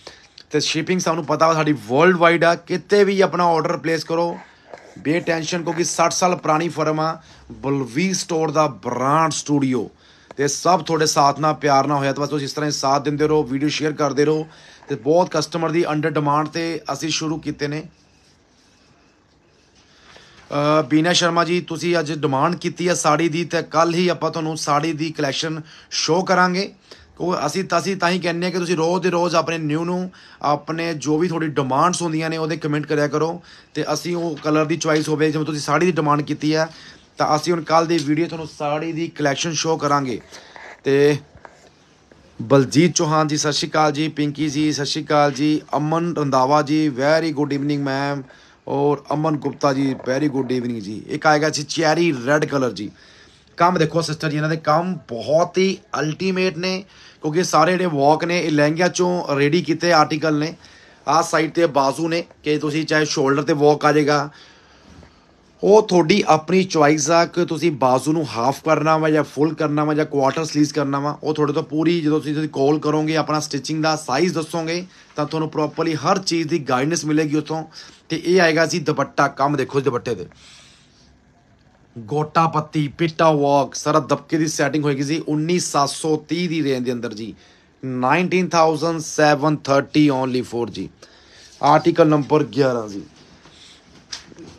ਤੇ ਸ਼ਿਪਿੰਗ ਸਾਨੂੰ ਪਤਾ ਸਾਡੀ ਵਰਲਡ ਵਾਈਡ ਆ ਕਿਤੇ ਵੀ ਆਪਣਾ ਆਰਡਰ ਪਲੇਸ ਕਰੋ ਬੇ ਟੈਨਸ਼ਨ ਕਿਉਂਕਿ 60 ਸਾਲ ਪੁਰਾਣੀ ਫਰਮ ਆ ਬਲਵੀ ਸਟੋਰ ਦਾ ਬ੍ਰਾਂਡ ਸਟੂਡੀਓ ਤੇ ਸਭ ਤੁਹਾਡੇ ਸਾਥ ਨਾਲ ਪਿਆਰ ਨਾਲ ਹੋਇਆ ਤਾਂ ਬਸ ਤੁਸੀਂ ਇਸ ਤਰ੍ਹਾਂ ਹੀ ਸਾਥ ਦਿੰਦੇ ਰਹੋ ਵੀਡੀਓ ਸ਼ੇਅਰ ਕਰਦੇ ਰਹੋ ਤੇ ਬਹੁਤ ਕਸਟਮਰ ਦੀ ਅੰਡਰ ਡਿਮਾਂਡ ਤੇ ਅਸੀਂ ਸ਼ੁਰੂ ਕੀਤੇ ਨੇ ਬੀਨਾ ਸ਼ਰਮਾ ਜੀ ਤੁਸੀਂ ਅੱਜ ਡਿਮਾਂਡ ਕੀਤੀ ਹੈ ਸਾੜੀ ਦੀ ਤੇ ਕੱਲ ਹੀ ਆਪਾਂ ਤੁਹਾਨੂੰ ਸਾੜੀ ਦੀ ਕਲੈਕਸ਼ਨ ਸ਼ੋਅ ਕਰਾਂਗੇ ਉਹ ਅਸੀਂ ਤਾਂ ਅਸੀਂ ਤਾਂ ਹੀ ਕਹਿੰਨੇ ਆ ਕਿ ਤੁਸੀਂ ਰੋਜ਼ ਦੇ ਰੋਜ਼ ਆਪਣੇ ਨਿਊ ਨੂੰ ਆਪਣੇ ਜੋ ਵੀ ਤੁਹਾਡੀ ਡਿਮਾਂਡਸ ਹੁੰਦੀਆਂ ਨੇ ਉਹਦੇ ਕਮੈਂਟ ਕਰਿਆ ਕਰੋ ਤੇ ਅਸੀਂ ਉਹ ਕਲਰ ਦੀ ਚੁਆਇਸ ਹੋਵੇ ਜਿਵੇਂ ਤੁਸੀਂ ਸਾੜੀ ਦੀ ਡਿਮਾਂਡ ਕੀਤੀ ਹੈ ਤਾਂ ਅਸੀਂ ਹੁਣ ਕੱਲ ਦੀ ਵੀਡੀਓ ਤੁਹਾਨੂੰ ਸਾੜੀ ਦੀ ਕਲੈਕਸ਼ਨ ਸ਼ੋਅ ਕਰਾਂਗੇ ਤੇ ਬਲਜੀਤ ਚੋਹਾਨ ਜੀ ਸਤਿ ਸ਼੍ਰੀ ਅਕਾਲ ਜੀ ਪਿੰਕੀ ਜੀ ਸਤਿ ਸ਼੍ਰੀ ਅਕਾਲ ਜੀ ਅਮਨ ਰੰਦਾਵਾ ਜੀ ਵੈਰੀ ਗੁੱਡ ਈਵਨਿੰਗ ਮੈਮ ਔਰ ਅਮਨ ਗੁਪਤਾ ਜੀ ਵੈਰੀ ਗੁੱਡ ਈਵਨਿੰਗ ਜੀ ਇੱਕ ਆਏਗਾ ਜੀ ਚੈਰੀ ਰੈੱਡ ਕਲਰ ਜੀ ਕੰਮ ਦੇਖੋ ਸਿਸਟਰ ਜੀ ਇਹਨਾਂ ਦੇ ਕੰਮ ਬਹੁਤ ਹੀ ਅਲਟੀਮੇਟ ਨੇ ਕਿਉਂਕਿ ਸਾਰੇ ਜਿਹੜੇ ਵਾਕ ਨੇ ਇਹ ਲਹਿੰਗਿਆਂ ਚੋਂ ਰੈਡੀ ਕੀਤੇ ਆਰਟੀਕਲ ਨੇ ਆਹ ਸਾਈਡ ਤੇ ਬਾਜ਼ੂ ਨੇ ਕਿ ਤੁਸੀਂ ਚਾਹੇ ਸ਼ੋਲਡਰ ਤੇ ਵਾਕ ਆ ਜਾਏਗਾ ਉਹ ਤੁਹਾਡੀ ਆਪਣੀ ਚੁਆਇਸ ਆ ਕਿ ਤੁਸੀਂ ਬਾਜ਼ੂ ਨੂੰ ਹਾਫ ਕਰਨਾ ਵਾ ਜਾਂ ਫੁੱਲ ਕਰਨਾ ਵਾ ਜਾਂ ਕੁਆਟਰ ਸਲੀਵਸ ਕਰਨਾ ਵਾ ਉਹ ਤੁਹਾਡੇ ਤੋਂ ਪੂਰੀ ਜਦੋਂ ਤੁਸੀਂ ਤੁਸੀਂ ਕਾਲ ਕਰੋਗੇ ਆਪਣਾ ਸਟਿਚਿੰਗ ਦਾ ਸਾਈਜ਼ ਦੱਸੋਗੇ ਤਾਂ ਤੁਹਾਨੂੰ ਪ੍ਰੋਪਰਲੀ ਹਰ ਚੀਜ਼ ਦੀ ਗਾਈਡਨਸ ਮਿਲੇਗੀ ਉਤੋਂ ਤੇ ਇਹ ਆਏਗਾ ਜੀ ਦੁਪੱਟਾ ਕੰਮ ਦੇਖੋ ਦੁਪੱਟੇ ਦੇ ਗੋਟਾ ਪੱਤੀ ਪਿੱਟਾ ਵਾਕ ਸਾਰਾ ਦਬਕੇ ਦੀ ਸੈਟਿੰਗ ਹੋਏਗੀ ਜੀ 19730 ਦੀ ਰੇਂਜ ਦੇ ਅੰਦਰ ਜੀ 19730 ਓਨਲੀ 4G ਆਰਟੀਕਲ ਨੰਬਰ 11 ਜੀ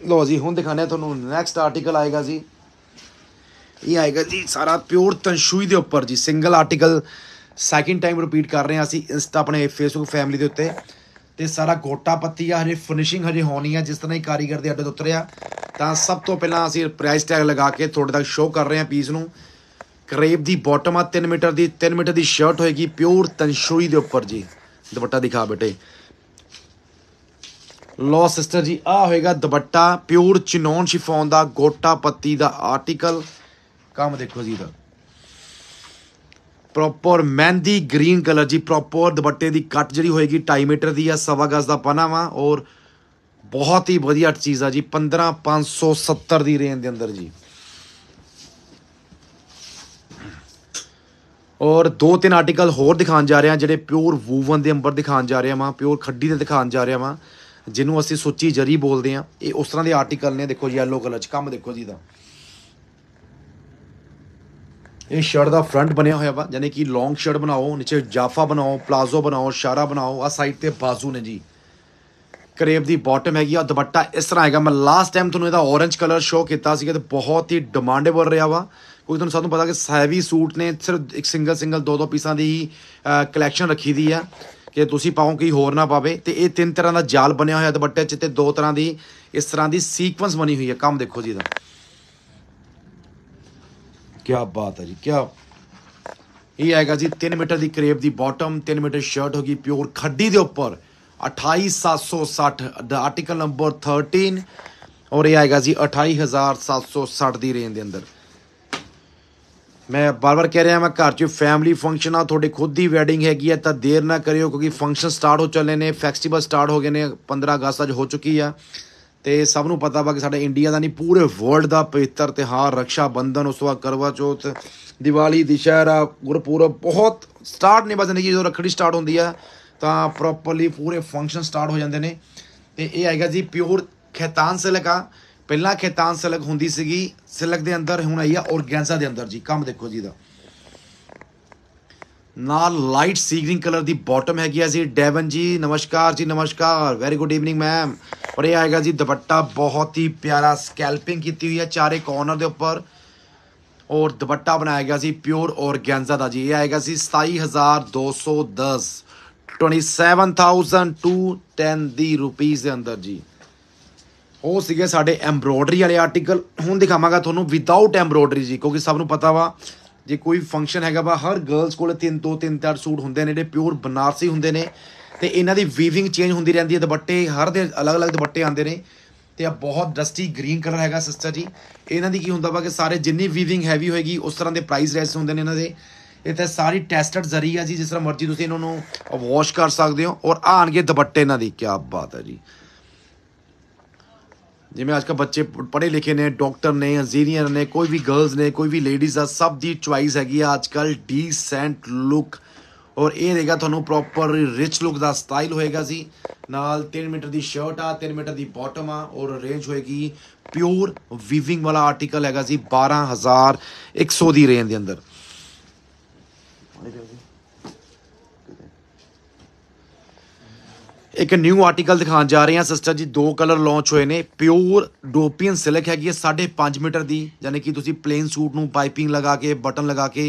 ਲੋ ਜੀ ਹੁਣ ਦਿਖਾਣੇ ਤੁਹਾਨੂੰ ਨੈਕਸਟ ਆਰਟੀਕਲ ਆਏਗਾ ਜੀ ਇਹ ਆਏਗਾ ਜੀ ਸਾਰਾ ਪਿਓਰ ਤਨਸ਼ੂਈ ਦੇ ਉੱਪਰ ਜੀ single article second time repeat ਕਰ ਰਹੇ ਹਾਂ ਅਸੀਂ ਇੰਸਟਾ ਆਪਣੇ ਫੇਸਬੁੱਕ ਫੈਮਿਲੀ ਦੇ ਉੱਤੇ ਤੇ ਸਾਰਾ ਗੋਟਾ ਪੱਤੀ ਆ ਹਰੇ ਫਿਨਿਸ਼ਿੰਗ ਹਜੇ ਹੋਣੀ ਆ ਜਿਸ ਤਰ੍ਹਾਂ ਹੀ ਕਾਰੀਗਰ ਦੇ ਅੱਡੇ ਤੋਂ ਉਤਰਿਆ ਤਾਂ ਸਭ ਤੋਂ ਪਹਿਲਾਂ ਅਸੀਂ ਪ੍ਰਾਈਸ ਟੈਗ ਲਗਾ ਕੇ ਤੁਹਾਡੇ ਤੱਕ ਸ਼ੋਅ ਕਰ ਰਹੇ ਹਾਂ ਪੀਸ ਨੂੰ ਕਰੇਬ ਦੀ ਬਾਟਮ ਆ 3 ਮੀਟਰ ਦੀ 3 ਮੀਟਰ ਦੀ ਸ਼ਰਟ ਹੋਏਗੀ ਪਿਓਰ ਤਨਸ਼ੂਈ ਦੇ ਉੱਪਰ ਜੀ ਦੁਪੱਟਾ ਦਿਖਾ ਬੇਟੇ ਲੋ ਸਿਸਟਰ ਜੀ ਆ ਹੋਏਗਾ ਦੁਪੱਟਾ ਪਿਓਰ ਚਿਨੌਨ ਸ਼ਿਫੋਨ ਦਾ ਗੋਟਾ ਪੱਤੀ ਦਾ ਆਰਟੀਕਲ ਕੰਮ ਦੇਖੋ ਜੀ ਦਾ ਪ੍ਰੋਪਰ ਮਹਿੰਦੀ ਗ੍ਰੀਨ ਕਲਰ ਜੀ ਪ੍ਰੋਪਰ ਦੁਪੱਟੇ ਦੀ ਕੱਟ ਜਿਹੜੀ ਹੋਏਗੀ 2 ਮੀਟਰ ਦੀ ਆ ਸਵਾ ਗਜ਼ ਦਾ ਪਨਾਵਾ ਔਰ ਬਹੁਤ ਹੀ ਵਧੀਆ ਚੀਜ਼ ਆ ਜੀ 15570 ਦੀ ਰੇਂਜ ਦੇ ਅੰਦਰ ਜੀ ਔਰ ਦੋ ਤਿੰਨ ਆਰਟੀਕਲ ਹੋਰ ਦਿਖਾਣ ਜਾ ਰਹੇ ਆ ਜਿਹੜੇ ਪਿਓਰ ਵੂਵਨ ਦੇ ਅੰਬਰ ਦਿਖਾਣ ਜਾ ਰਹੇ ਆ ਪਿਓਰ ਖੱਡੀ ਦੇ ਦਿਖਾਣ ਜਾ ਰਹੇ ਆ ਜਿਹਨੂੰ ਅਸੀਂ ਸੁੱਚੀ ਜਰੀ ਬੋਲਦੇ ਆ ਇਹ ਉਸ ਤਰ੍ਹਾਂ ਦੇ ਆਰਟੀਕਲ ਨੇ ਦੇਖੋ ਜੀ yellow ਕਲਰ ਚ ਕੰਮ ਦੇਖੋ ਜੀ ਦਾ ਇਹ ਸ਼ਰਟ ਦਾ ਫਰੰਟ ਬਣਿਆ ਹੋਇਆ ਵਾ ਯਾਨੀ ਕਿ ਲੌਂਗ ਸ਼ਰਟ ਬਣਾਓ ਨੀਚੇ ਜਾਫਾ ਬਣਾਓ ਪਲਾਜ਼ੋ ਬਣਾਓ ਸ਼ਾਰਾ ਬਣਾਓ ਆ ਸਾਈਡ ਤੇ ਬਾਜ਼ੂ ਨੇ ਜੀ ਕਰੇਬ ਦੀ ਬਾਟਮ ਹੈਗੀ ਆ ਦੁਪੱਟਾ ਇਸ ਤਰ੍ਹਾਂ ਆਏਗਾ ਮੈਂ ਲਾਸਟ ਟਾਈਮ ਤੁਹਾਨੂੰ ਇਹਦਾ ਔਰੇਂਜ ਕਲਰ ਸ਼ੋ ਕੀਤਾ ਸੀਗਾ ਤੇ ਬਹੁਤ ਹੀ ਡਿਮਾਂਡੇਬਲ ਰਿਹਾ ਵਾ ਕੋਈ ਤੁਹਾਨੂੰ ਸਾਨੂੰ ਪਤਾ ਕਿ ਸੈਵੀ ਸੂਟ ਨੇ ਸਿਰਫ ਇੱਕ ਸਿੰਗਲ ਸਿੰਗਲ ਦੋ ਦੋ ਪੀਸਾਂ ਦੀ ਕਲੈਕਸ਼ਨ ਰੱਖੀ ਦੀ ਆ ਕਿ ਤੁਸੀਂ ਪਾਓ ਕਿ ਹੋਰ ਨਾ ਪਾਵੇ ਤੇ ਇਹ ਤਿੰਨ ਤਰ੍ਹਾਂ ਦਾ ਜਾਲ ਬਣਿਆ ਹੋਇਆ ਦੁਪੱਟੇ 'ਚ ਤੇ ਦੋ ਤਰ੍ਹਾਂ ਦੀ ਇਸ ਤਰ੍ਹਾਂ ਦੀ ਸੀਕੁਐਂਸ ਬਣੀ ਹੋਈ ਹੈ ਕੰਮ ਦੇਖੋ ਜੀ ਇਹਦਾ ਕੀ ਬਾਤ ਹੈ ਜੀ ਕੀ ਇਹ ਆਏਗਾ ਜੀ 3 ਮੀਟਰ ਦੀ ਕਰੇਪ ਦੀ ਬਾਟਮ 3 ਮੀਟਰ ਸ਼ਰਟ ਹੋਗੀ ਪਿਓਰ ਖੱਡੀ ਦੇ ਉੱਪਰ 28760 ਦਾ ਆਰਟੀਕਲ ਨੰਬਰ 13 ਔਰ ਇਹ ਆਏਗਾ ਜੀ 28760 ਦੀ ਰੇਂਜ ਦੇ ਅੰਦਰ ਮੈਂ ਬਾਰ-ਬਾਰ ਕਹਿ ਰਿਹਾ ਮੈਂ ਘਰ 'ਚ ਫੈਮਿਲੀ ਫੰਕਸ਼ਨ ਆ ਤੁਹਾਡੇ ਖੁਦ ਦੀ ਵੈਡਿੰਗ ਹੈਗੀ ਆ ਤਾਂ ਦੇਰ ਨਾ ਕਰਿਓ ਕਿਉਂਕਿ ਫੰਕਸ਼ਨ ਸਟਾਰਟ ਹੋ ਚੱਲੇ ਨੇ ਫੈਸਟੀਵਲ ਸਟਾਰਟ ਹੋ ਗਏ ਨੇ 15 ਅਗਸਤ ਅੱਜ ਹੋ ਚੁੱਕੀ ਆ ਤੇ ਸਭ ਨੂੰ ਪਤਾ ਵਾ ਕਿ ਸਾਡੇ ਇੰਡੀਆ ਦਾ ਨਹੀਂ ਪੂਰੇ ਵਰਲਡ ਦਾ ਪਵਿੱਤਰ ਤਿਹਾਰ ਰੱਖਿਆ ਬੰਧਨ ਉਸ ਵਾ ਕਰਵਾ ਚੌਥ ਦੀਵਾਲੀ ਦੁਸ਼ਹਿਰਾ ਗੁਰਪੁਰਬ ਬਹੁਤ ਸਟਾਰਟ ਨੇ ਬਜਨੇ ਜੀ ਜੋ ਰੱਖੜੀ ਸਟਾਰਟ ਹੁੰਦੀ ਆ ਤਾਂ ਪ੍ਰੋਪਰਲੀ ਪੂਰੇ ਫੰਕਸ਼ਨ ਸਟਾਰਟ ਹੋ ਜਾਂਦੇ ਨੇ ਤੇ ਇਹ ਆਏਗਾ ਜੀ ਪਿਓਰ ਖੈਤਾਨ ਸੇ ਲਗਾ ਪਹਿਲਾਂ ਖੇਤਾਂ ਸਿਲਕ ਹੁੰਦੀ ਸੀਗੀ ਸਿਲਕ ਦੇ ਅੰਦਰ ਹੁਣ ਆਈ ਆ ਔਰਗੈਂਜ਼ਾ ਦੇ ਅੰਦਰ ਜੀ ਕੰਮ ਦੇਖੋ ਜੀ ਦਾ ਨਾਲ ਲਾਈਟ ਸੀ ਗ੍ਰੀਨ ਕਲਰ ਦੀ ਬਾਟਮ ਹੈਗੀ ਆ ਜੀ ਡੈਵਨ ਜੀ ਨਮਸਕਾਰ ਜੀ ਨਮਸਕਾਰ ਵੈਰੀ ਗੁੱਡ ਈਵਨਿੰਗ ਮੈਮ ਔਰ ਇਹ ਆਏਗਾ ਜੀ ਦੁਪੱਟਾ ਬਹੁਤ ਹੀ ਪਿਆਰਾ ਸਕੈਲਪਿੰਗ ਕੀਤੀ ਹੋਈ ਹੈ ਚਾਰੇ ਕੋਰਨਰ ਦੇ ਉੱਪਰ ਔਰ ਦੁਪੱਟਾ ਬਣਾਇਆ ਗਿਆ ਸੀ ਪਿਓਰ ਔਰਗੈਂਜ਼ਾ ਦਾ ਜੀ ਇਹ ਆਏਗਾ ਸੀ 27210 27210 ਦੀ ਰੁਪੀਸ ਦੇ ਅੰਦਰ ਜੀ ਉਹ ਸੀਗੇ ਸਾਡੇ ਐਮਬ੍ਰੋਇਡਰੀ ਵਾਲੇ ਆਰਟੀਕਲ ਹੁਣ ਦਿਖਾਵਾਂਗਾ ਤੁਹਾਨੂੰ ਵਿਦਆਊਟ ਐਮਬ੍ਰੋਇਡਰੀ ਜੀ ਕਿਉਂਕਿ ਸਭ ਨੂੰ ਪਤਾ ਵਾ ਜੇ ਕੋਈ ਫੰਕਸ਼ਨ ਹੈਗਾ ਵਾ ਹਰ ਗਰਲਸ ਕੋਲ ਤਿੰਨ ਦੋ ਤਿੰਨ ਚਾਰ ਸੂਟ ਹੁੰਦੇ ਨੇ ਜਿਹੜੇ ਪਿਓਰ ਬਨਾਰਸੀ ਹੁੰਦੇ ਨੇ ਤੇ ਇਹਨਾਂ ਦੀ ਵੀਵਿੰਗ ਚੇਂਜ ਹੁੰਦੀ ਰਹਿੰਦੀ ਹੈ ਦੁਪੱਟੇ ਹਰ ਦੇ ਅਲੱਗ-ਅਲੱਗ ਦੁਪੱਟੇ ਆਉਂਦੇ ਨੇ ਤੇ ਆ ਬਹੁਤ ਡਸਟੀ ਗ੍ਰੀਨ ਕਲਰ ਹੈਗਾ ਸਿਸਟਰ ਜੀ ਇਹਨਾਂ ਦੀ ਕੀ ਹੁੰਦਾ ਵਾ ਕਿ ਸਾਰੇ ਜਿੰਨੀ ਵੀਵਿੰਗ ਹੈਵੀ ਹੋਏਗੀ ਉਸ ਤਰ੍ਹਾਂ ਦੇ ਪ੍ਰਾਈਸ ਰੈਸ ਹੁੰਦੇ ਨੇ ਇਹਨਾਂ ਦੇ ਇੱਥੇ ਸਾਰੀ ਟੈਸਟਡ ਜ਼ਰੀ ਜੀ ਜਿਸ ਤਰ੍ਹਾਂ ਮਰਜ਼ੀ ਤੁਸੀਂ ਇਹਨਾਂ ਨੂੰ ਵਾਸ਼ ਕਰ ਸਕਦੇ ਹੋ ਔਰ ਆਣਗੇ ਦੁਪੱਟੇ ਇਹਨਾਂ ਦੀ ਕੀ ਬਾਤ ਹੈ ਜੀ जिमें अजकल बच्चे पढ़े लिखे ने डॉक्टर ने इंजीनियर ने कोई भी गर्ल्स ने कोई भी लेडीज़ आ सब की चॉइस हैगी अजकल ਡੀਸੈਂਟ ਲੁੱਕ ਔਰ ਇਹ ਰਹੇਗਾ ਤੁਹਾਨੂੰ ਪ੍ਰੋਪਰ ਰਿਚ ਲੁੱਕ ਦਾ ਸਟਾਈਲ ਹੋਏਗਾ ਜੀ ਨਾਲ 3 ਮੀਟਰ ਦੀ ਸ਼ਰਟ ਆ 3 ਮੀਟਰ ਦੀ ਬਾਟਮ ਆ ਔਰ ਰੇਂਜ ਹੋਏਗੀ ਪਿਓਰ ਵੀਵਿੰਗ ਵਾਲਾ ਆਰਟੀਕਲ ਹੈਗਾ ਜੀ 12100 ਦੀ ਰੇਂਜ ਦੇ ਅੰਦਰ ਇੱਕ ਨਿਊ ਆਰਟੀਕਲ ਦਿਖਾਉਣ ਜਾ ਰਹੇ ਹਾਂ ਸਿਸਟਰ ਜੀ ਦੋ ਕਲਰ ਲਾਂਚ ਹੋਏ ਨੇ ਪਿਓਰ ਡੋਪੀਅਨ ਸਿਲਕ ਹੈਗੀ ਹੈ 5.5 ਮੀਟਰ ਦੀ ਯਾਨੀ ਕਿ ਤੁਸੀਂ ਪਲੇਨ ਸੂਟ ਨੂੰ ਪਾਈਪਿੰਗ ਲਗਾ ਕੇ ਬਟਨ ਲਗਾ ਕੇ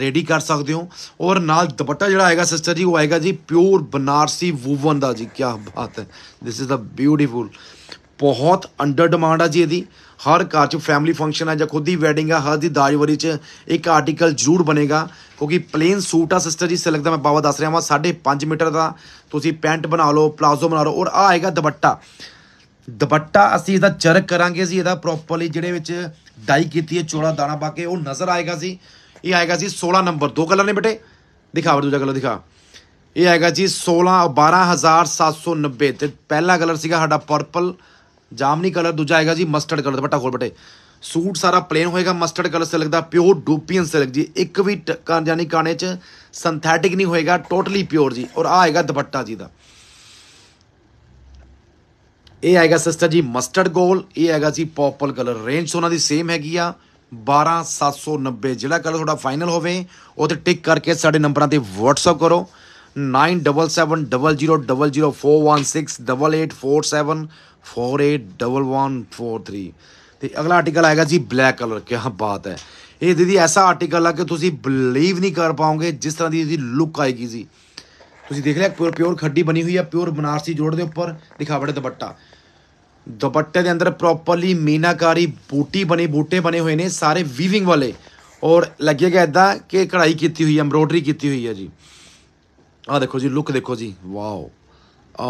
ਰੈਡੀ ਕਰ ਸਕਦੇ ਹੋ ਔਰ ਨਾਲ ਦੁਪੱਟਾ ਜਿਹੜਾ ਆਏਗਾ ਸਿਸਟਰ ਜੀ ਉਹ ਆਏਗਾ ਜੀ ਪਿਓਰ ਬਨਾਰਸੀ ਵੂਵਨ ਦਾ ਜੀ ਕੀ ਬਾਤ ਹੈ ਥਿਸ ਇਜ਼ ਅ ਬਿਊਟੀਫੁਲ ਬਹੁਤ ਅੰਡਰ ਡਿਮਾਂਡ ਆ ਜੀ ਇਹਦੀ ਹਰ ਘਰ 'ਚ ਫੈਮਿਲੀ ਫੰਕਸ਼ਨ ਆ ਜਾਂ ਖੁਦ ਦੀ ਵੈਡਿੰਗ ਆ ਹਰ ਦੀ ਦਾਜਵਰੀ 'ਚ ਇੱਕ ਆਰਟੀਕਲ ਜ਼ਰੂਰ ਬਣੇਗਾ ਕਿਉਂਕਿ ਪਲੇਨ ਸੂਟ ਆ ਸਿਸਟਰ ਜੀ ਸਿਲਕ ਦਾ ਮੈਂ ਬਾਵਾ ਦੱਸ ਰਿਹਾ ਹਾਂ 5.5 ਮੀਟਰ ਦਾ ਤੁਸੀਂ ਪੈਂਟ ਬਣਾ ਲਓ ਪਲਾਜ਼ੋ ਬਣਾ ਲਓ ਔਰ ਆ ਆਏਗਾ ਦੁਪੱਟਾ ਦੁਪੱਟਾ ਅਸੀਂ ਇਹਦਾ ਚਰਕ ਕਰਾਂਗੇ ਜੀ ਇਹਦਾ ਪ੍ਰੋਪਰਲੀ ਜਿਹੜੇ ਵਿੱਚ ਡਾਈ ਕੀਤੀ ਹੈ ਚੋਲਾ ਦਾਣਾ ਪਾ ਕੇ ਉਹ ਨਜ਼ਰ ਆਏਗਾ ਜੀ ਇਹ ਆਏਗਾ ਜੀ 16 ਨੰਬਰ ਦੋ ਕਲਰ ਨੇ ਬੇਟੇ ਦਿਖਾ ਵਰ ਦੂਜਾ ਕਲਰ ਦਿਖਾ ਇਹ ਆਏਗਾ ਜੀ 16 12790 ਤੇ ਪਹਿਲਾ ਕਲਰ ਸੀਗਾ ਸਾਡਾ ਪਰਪਲ ਜਾਮਨੀ ਕਲਰ ਦੂਜਾ ਆਏਗਾ ਜੀ ਮਸਟਰਡ ਕਲਰ ਦੁਪੱਟਾ ਖੋਲ ਬਟੇ ਸੂਟ ਸਾਰਾ ਪਲੇਨ ਹੋਏਗਾ ਮਸਟਰਡ ਕਲਰ ਸਿਲਕ ਦਾ ਪਿਓਰ ਡੂਪੀਅਨ ਸਿਲਕ ਜੀ ਇੱਕ ਵੀ ਜਾਨੀ ਕਾਣੇ ਚ ਸਿੰਥੈਟਿਕ ਨਹੀਂ ਹੋਏਗਾ ਟੋਟਲੀ ਪਿਓਰ ਜੀ ਔਰ ਆ ਆਏਗਾ ਦੁਪੱਟਾ ਜੀ ਦਾ ਇਹ ਆਏਗਾ ਸਿਸਟਰ ਜੀ ਮਸਟਰਡ ਗੋਲ ਇਹ ਆਏਗਾ ਜੀ ਪਰਪਲ ਕਲਰ ਰੇਂਜ ਉਹਨਾਂ ਦੀ ਸੇਮ ਹੈਗੀ ਆ 12790 ਜਿਹੜਾ ਕਲਰ ਤੁਹਾਡਾ ਫਾਈਨਲ ਹੋਵੇ ਉਹ ਤੇ ਟਿਕ ਕਰਕੇ ਸਾਡੇ ਨੰਬਰਾਂ ਤੇ WhatsApp ਕਰੋ 977004168847481143 ਤੇ ਅਗਲਾ ਆਰਟੀਕਲ ਆਏਗਾ ਜੀ ਬਲੈਕ ਕਲਰ ਕੀ ਬਾਤ ਹੈ ਇਹ ਦੀਦੀ ਐਸਾ ਆਰਟੀਕਲ ਆ ਕਿ ਤੁਸੀਂ ਬਲੀਵ ਨਹੀਂ ਕਰ ਪਾਓਗੇ ਜਿਸ ਤਰ੍ਹਾਂ ਦੀ ਇਹਦੀ ਲੁੱਕ ਆਏਗੀ ਜੀ ਤੁਸੀਂ ਦੇਖ ਲਿਆ ਪਿਓਰ ਪਿਓਰ ਖੱਡੀ ਬਣੀ ਹੋਈ ਆ ਪਿਓਰ ਬਨਾਰਸੀ ਜੋੜ ਦੇ ਉੱਪਰ ਦਿਖਾਵੜੇ ਦੁਪੱਟਾ ਦੁਪੱਟੇ ਦੇ ਅੰਦਰ ਪ੍ਰੋਪਰਲੀ ਮੀਨਾਕਾਰੀ ਬੂਟੀ ਬਣੀ ਬੂਟੇ ਬਣੇ ਹੋਏ ਨੇ ਸਾਰੇ ਵੀਵਿੰਗ ਵਾਲੇ ਔਰ ਲੱਗੇਗਾ ਇਦਾਂ ਕਿ ਕਢਾਈ ਕੀਤੀ ਹੋਈ ਹੈ ਐਮਬ੍ਰੋਇਡਰੀ ਕੀਤੀ ਹੋਈ ਹੈ ਜੀ ਆ ਦੇਖੋ ਜੀ ਲੁੱਕ ਦੇਖੋ ਜੀ ਵਾਓ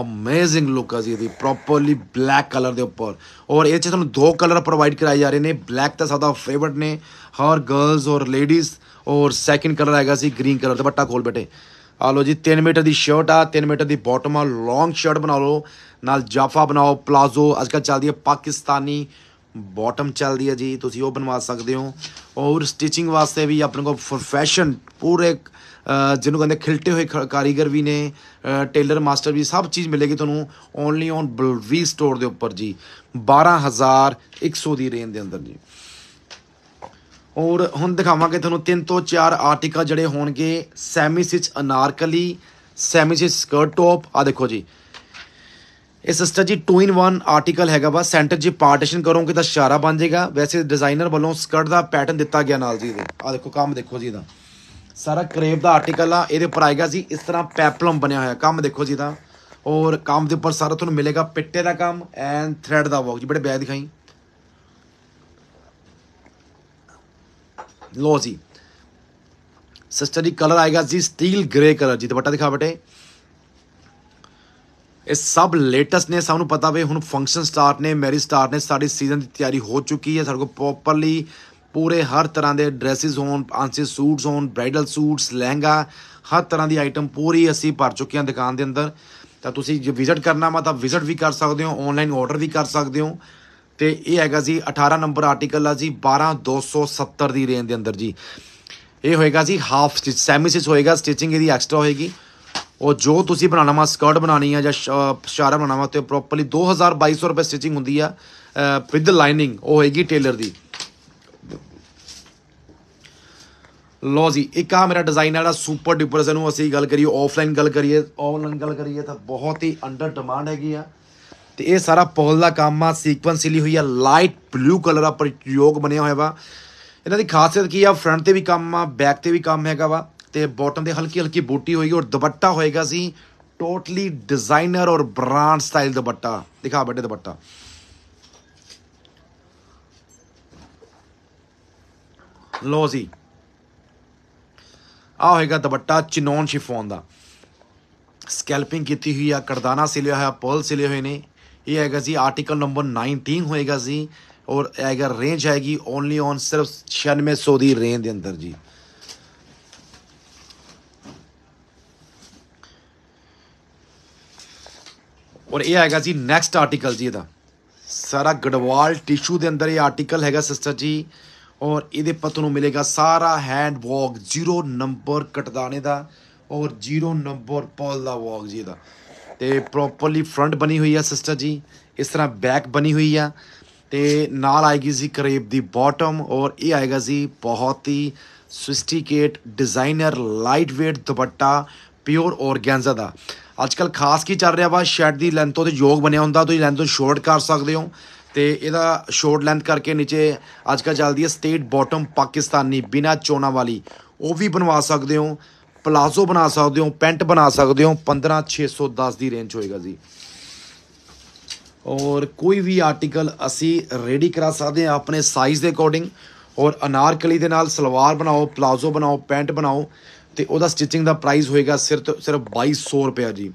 ਅਮੇਜ਼ਿੰਗ ਲੁੱਕ ਆ ਜੀ ਇਹਦੀ ਪ੍ਰੋਪਰਲੀ ਬਲੈਕ ਕਲਰ ਦੇ ਉੱਪਰ ਔਰ ਇਹ ਚ ਤੁਹਾਨੂੰ ਦੋ ਕਲਰ ਪ੍ਰੋਵਾਈਡ ਕਰਾਏ ਜਾ ਰਹੇ ਨੇ ਬਲੈਕ ਤਾਂ ਸਾਡਾ ਫੇਵਰਟ ਨੇ ਹਰ ਗਰਲਸ ਔਰ ਲੇਡੀਜ਼ ਔਰ ਸੈਕਿੰਡ ਕਲਰ ਆਏਗਾ ਸੀ ਗ੍ਰੀਨ ਕਲਰ ਦੁਪੱਟਾ ਖੋਲ ਬੈਠੇ ਆ ਲੋ ਜੀ 3 ਮੀਟਰ ਦੀ ਸ਼ਰਟ ਆ 3 ਮੀਟਰ ਦੀ ਬਾਟਮ ਆ ਲੌਂਗ ਸ਼ਰਟ ਬਣਾ ਲਓ ਨਾਲ ਜਾਫਾ ਬਣਾਓ ਪਲਾਜ਼ੋ ਅੱਜਕੱਲ ਚੱਲਦੀ ਹੈ ਪਾਕਿਸਤਾਨੀ ਬਾਟਮ ਚੱਲਦੀ ਹੈ ਜੀ ਤੁਸੀਂ ਉਹ ਬਣਵਾ ਸਕਦੇ ਹੋ ਔਰ ਸਟਿਚਿੰਗ ਵਾਸਤੇ ਵੀ ਆਪਣੇ ਕੋਲ ਪ੍ਰੋਫੈਸ਼ਨ ਪੂਰੇ ਜਿਹਨੂੰ ਕਹਿੰਦੇ ਖਿਲਟੇ ਹੋਏ ਕਾਰੀਗਰ ਵੀ ਨੇ ਟੇਲਰ ਮਾਸਟਰ ਵੀ ਸਭ ਚੀਜ਼ ਮਿਲੇਗੀ ਤੁਹਾਨੂੰ ਓਨਲੀ ਔਨ ਬਲਵੀ ਸਟੋਰ ਦੇ ਉੱਪਰ ਜੀ 12100 ਦੀ ਰੇਂਜ ਦੇ ਅੰਦਰ ਜੀ ਔਰ ਹੁਣ ਦਿਖਾਵਾਂਗੇ ਤੁਹਾਨੂੰ ਤਿੰਨ ਤੋਂ ਚਾਰ ਆਰਟੀਕਲ ਜਿਹੜੇ ਹੋਣਗੇ semi ਸਿਚ Anarkali semi ਸਿਚ skirt top ਆ ਦੇਖੋ ਜੀ ਇਹ ਸਿਸਟਰ ਜੀ 2 ਇਨ 1 ਆਰਟੀਕਲ ਹੈਗਾ ਵਾ ਸੈਂਟਰ ਜੀ ਪਾਰਟੀਸ਼ਨ ਕਰੋਗੇ ਤਾਂ ਸ਼ਾਰਾ ਬਣ ਜਾਏਗਾ ਵੈਸੇ ਡਿਜ਼ਾਈਨਰ ਵੱਲੋਂ ਸਕਰਟ ਦਾ ਪੈਟਰਨ ਦਿੱਤਾ ਗਿਆ ਨਾਲ ਜੀ ਇਹ ਆ ਦੇਖੋ ਕੰਮ ਦੇਖੋ ਜੀ ਦਾ ਸਾਰਾ ਕਰੇਪ ਦਾ ਆਰਟੀਕਲ ਆ ਇਹਦੇ ਉੱਪਰ ਆਏਗਾ ਜੀ ਇਸ ਤਰ੍ਹਾਂ ਪੈਪਲਮ ਬਣਿਆ ਹੋਇਆ ਕੰਮ ਦੇਖੋ ਜੀ ਦਾ ਔਰ ਕੰਮ ਦੇ ਉੱਪਰ ਸਾਰਾ ਤੁਹਾਨੂੰ ਮਿਲੇਗਾ ਪਿੱਟੇ ਦਾ ਕੰਮ ਐਂਡ ਥ੍ਰੈਡ ਦਾ ਵਰਕ ਜੀ ਬੜੇ ਬੈਗ ਦਿਖਾਈ ਲੋ ਜੀ ਸਿਸਟਰ ਕਲਰ ਆਏਗਾ ਜੀ ਸਟੀਲ ਗ੍ਰੇ ਕਲਰ ਜੀ ਦੁਪੱਟਾ ਦਿਖਾ ਬਟੇ ਇਹ ਸਭ ਲੇਟੈਸਟ ਨੇ ਸਭ ਨੂੰ ਪਤਾ ਵੇ ਹੁਣ ਫੰਕਸ਼ਨ ਸਟਾਰਟ ਨੇ ਮੈਰਿਜ ਸਟਾਰਟ ਨੇ ਸਾਡੀ ਸੀਜ਼ਨ ਦੀ ਤਿਆਰੀ ਹੋ ਚੁੱਕੀ ਹੈ ਸਾਡੇ ਕੋਲ ਪ੍ਰੋਪਰਲੀ ਪੂਰੇ ਹਰ ਤਰ੍ਹਾਂ ਦੇ ਡਰੈਸਸ ਹੋਣ ਆਂਸੇ ਸੂਟਸ ਹੋਣ ਬ੍ਰਾਈਡਲ ਸੂਟਸ ਲਹਿੰਗਾ ਹਰ ਤਰ੍ਹਾਂ ਦੀ ਆਈਟਮ ਪੂਰੀ ਅਸੀਂ ਭਰ ਚੁੱਕੇ ਹਾਂ ਦੁਕਾਨ ਦੇ ਅੰਦਰ ਤਾਂ ਤੁਸੀਂ ਜੇ ਵਿਜ਼ਿਟ ਕਰਨਾ ਮਾ ਤਾਂ ਵਿਜ਼ਿਟ ਵੀ ਕਰ ਸਕਦੇ ਹੋ ਆਨਲਾਈਨ ਆਰਡਰ ਵੀ ਕਰ ਸਕਦੇ ਹੋ ਤੇ ਇਹ ਹੈਗਾ ਜੀ 18 ਨੰਬਰ ਆਰਟੀਕਲ ਆ ਜੀ 12270 ਦੀ ਰੇਂਜ ਦੇ ਅੰਦਰ ਜੀ ਇਹ ਹੋਏਗਾ ਜੀ ਹਾਫ ਸਟਿਚ ਸੈਮੀ ਸਟਿਚ ਹੋਏਗਾ ਸਟਿਚਿੰਗ ਇਹਦੀ ਐਕਸਟਰਾ ਹੋਏਗੀ ਉਹ ਜੋ ਤੁਸੀਂ ਬਣਾਣਾ ਵਾ ਸਕਰਟ ਬਣਾਣੀ ਆ ਜਾਂ ਸ਼ਾਰਾ ਬਣਾਣਾ ਵਾ ਤੇ ਪ੍ਰੋਪਰਲੀ 2200 ਰੁਪਏ ਸਟਿਚਿੰਗ ਹੁੰਦੀ ਆ ਵਿਦ ਲਾਈਨਿੰਗ ਉਹ ਹੋਏਗੀ ਟੇਲਰ ਦੀ ਲੋ ਜੀ ਇੱਕ ਆ ਮੇਰਾ ਡਿਜ਼ਾਈਨ ਵਾਲਾ ਸੁਪਰ ਡਿਪਰ ਸਾਨੂੰ ਅਸੀਂ ਗੱਲ ਕਰੀਏ ਆਫਲਾਈਨ ਗੱਲ ਕਰੀਏ ਆਨਲਾਈਨ ਗੱਲ ਕਰੀਏ ਤਾਂ ਬਹੁਤ ਹੀ ਅੰਡਰ ਡਿਮਾਂਡ ਹੈਗੀ ਆ ਤੇ ਇਹ ਸਾਰਾ ਪੋਲ ਦਾ ਕੰਮ ਆ ਸੀਕੁਐਂਸ ਲਈ ਹੋਈ ਆ ਲਾਈਟ ਬਲੂ ਕਲਰ ਆ ਪ੍ਰਯੋਗ ਬਣਿਆ ਹੋਇਆ ਵਾ ਇਹਨਾਂ ਦੀ ਖਾਸੀਅਤ ਕੀ ਆ ਫਰੰਟ ਤੇ ਵੀ ਕੰਮ ਆ ਬੈਕ ਤੇ ਵੀ ਕੰਮ ਹੈਗਾ ਵਾ ਤੇ ਬਾਟਮ ਦੇ ਹਲਕੀ ਹਲਕੀ ਬੂਟੀ ਹੋਈ ਔਰ ਦੁਪੱਟਾ ਹੋਏਗਾ ਸੀ ਟੋਟਲੀ ਡਿਜ਼ਾਈਨਰ ਔਰ ਬ੍ਰਾਂਡ ਸਟਾਈਲ ਦੁਪੱਟਾ ਦਿਖਾ ਬੱਡੇ ਦੁਪੱਟਾ ਲੋ ਜੀ ਆ ਹੋਏਗਾ ਦੁਪੱਟਾ ਚਿਨੋਨ ਸ਼ਿਫੋਨ ਦਾ ਸਕੈਲਪਿੰਗ ਕੀਤੀ ਹੋਈ ਆ ਕਰਦਾਨਾ ਸਿਲਿਆ ਹੋਇਆ ਪਰਲ ਸਿਲੇ ਹੋਏ ਨੇ ਇਹ ਆਏਗਾ ਜੀ ਆਰਟੀਕਲ ਨੰਬਰ 19 ਹੋਏਗਾ ਜੀ ਔਰ ਆਏਗਾ ਰੇਂਜ ਆਏਗੀ ਓਨਲੀ ਔਨ ਸਿਰਫ 9600 ਦੀ ਰੇਂਜ ਦੇ ਅੰਦਰ ਜੀ ਔਰ ਇਹ ਹੈਗਾ ਜੀ ਨੈਕਸਟ ਆਰਟੀਕਲ ਜੀ ਇਹਦਾ ਸਾਰਾ ਗੜਵਾਲ ਟਿਸ਼ੂ ਦੇ ਅੰਦਰ ਇਹ ਆਰਟੀਕਲ ਹੈਗਾ ਸਿਸਟਰ ਜੀ ਔਰ ਇਹਦੇ ਪਤ ਨੂੰ ਮਿਲੇਗਾ ਸਾਰਾ ਹੈਂਡ ਵਾਕ 0 ਨੰਬਰ ਕਟਦਾਨੇ ਦਾ ਔਰ 0 ਨੰਬਰ ਪੌਲ ਦਾ ਵਾਕ ਜੀ ਇਹਦਾ ਤੇ ਪ੍ਰੋਪਰਲੀ ਫਰੰਟ ਬਣੀ ਹੋਈ ਆ ਸਿਸਟਰ ਜੀ ਇਸ ਤਰ੍ਹਾਂ ਬੈਕ ਬਣੀ ਹੋਈ ਆ ਤੇ ਨਾਲ ਆਏਗੀ ਜੀ ਕਰੇਬ ਦੀ ਬਾਟਮ ਔਰ ਇਹ ਆਏਗਾ ਜੀ ਬਹੁਤ ਹੀ sophisticated designer light weight dupatta pure organza ਦਾ ਅੱਜ ਕੱਲ ਖਾਸ ਕੀ ਚੱਲ ਰਿਹਾ ਵਾ ਸ਼ੈਡ ਦੀ ਲੈਂਥ ਤੇ ਯੋਗ ਬਣਿਆ ਹੁੰਦਾ ਤੁਸੀਂ ਲੈਂਥ ਨੂੰ ਸ਼ਾਰਟ ਕਰ ਸਕਦੇ ਹੋ ਤੇ ਇਹਦਾ ਸ਼ਾਰਟ ਲੈਂਥ ਕਰਕੇ ਨੀਚੇ ਅੱਜ ਕੱਲ ਚੱਲਦੀ ਹੈ ਸਟੇਟ ਬਾਟਮ ਪਾਕਿਸਤਾਨੀ ਬਿਨਾ ਚੋਨਾ ਵਾਲੀ ਉਹ ਵੀ ਬਣਵਾ ਸਕਦੇ ਹੋ ਪਲਾਜ਼ੋ ਬਣਾ ਸਕਦੇ ਹੋ ਪੈਂਟ ਬਣਾ ਸਕਦੇ ਹੋ 15610 ਦੀ ਰੇਂਜ ਹੋਏਗਾ ਜੀ ਔਰ ਕੋਈ ਵੀ ਆਰਟੀਕਲ ਅਸੀਂ ਰੈਡੀ ਕਰਾ ਸਕਦੇ ਹਾਂ ਆਪਣੇ ਸਾਈਜ਼ ਦੇ ਅਕੋਰਡਿੰਗ ਔਰ ਅਨਾਰਕਲੀ ਦੇ ਨਾਲ ਸਲਵਾਰ ਬਣਾਓ ਪਲਾਜ਼ੋ ਬਣਾਓ ਪੈਂਟ ਬਣਾਓ ਤੇ ਉਹਦਾ ਸਟਿਚਿੰਗ ਦਾ ਪ੍ਰਾਈਸ ਹੋਏਗਾ ਸਿਰਫ ਸਿਰਫ 2200 ਰੁਪਏ ਜੀ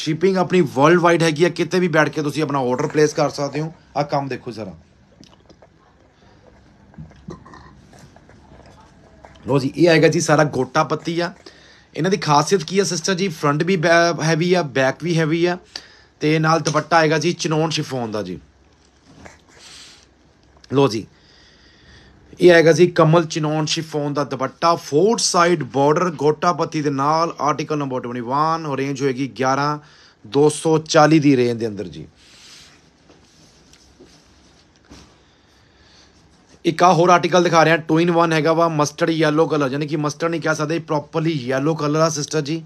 ਸ਼ਿਪਿੰਗ ਆਪਣੀ ਵਰਲਡ ਵਾਈਡ ਹੈਗੀ ਆ ਕਿਤੇ ਵੀ ਬੈਠ ਕੇ ਤੁਸੀਂ ਆਪਣਾ ਆਰਡਰ ਪਲੇਸ ਕਰ ਸਕਦੇ ਹੋ ਆ ਕੰਮ ਦੇਖੋ ਜ਼ਰਾ ਲੋ ਜੀ ਇਹ ਆਏਗਾ ਜੀ ਸਾਰਾ ਗੋਟਾ ਪੱਤੀ ਆ ਇਹਨਾਂ ਦੀ ਖਾਸੀਅਤ ਕੀ ਆ ਸਿਸਟਰ ਜੀ ਫਰੰਟ ਵੀ ਹੈਵੀ ਆ ਬੈਕ ਵੀ ਹੈਵੀ ਆ ਤੇ ਨਾਲ ਦੁਪੱਟਾ ਆਏਗਾ ਜੀ ਚਨੌਨ ਸ਼ਿਫੋਨ ਦਾ ਜੀ ਲੋ ਜੀ ਇਹ ਹੈਗਾ ਜੀ ਕਮਲ ਚਨੌਨ ਸ਼ਿਫੋਨ ਦਾ ਦੁਪੱਟਾ ਫੋਰ ਸਾਈਡ ਬਾਰਡਰ ਗੋਟਾਪਤੀ ਦੇ ਨਾਲ ਆਰਟੀਕਲ ਨੰਬਰ 21 ਹੋ ਰੇਂਜ ਹੋਏਗੀ 11 240 ਦੀ ਰੇਂਜ ਦੇ ਅੰਦਰ ਜੀ ਇੱਕ ਆ ਹੋਰ ਆਰਟੀਕਲ ਦਿਖਾ ਰਿਹਾ 2 ਇਨ 1 ਹੈਗਾ ਵਾ ਮਸਟਰਡ ਯੈਲੋ ਕਲਰ ਯਾਨੀ ਕਿ ਮਸਟਰਡ ਨਹੀਂ ਕਹਿ ਸਕਦੇ ਪ੍ਰੋਪਰਲੀ ਯੈਲੋ ਕਲਰ ਆ ਸਿਸਟਰ ਜੀ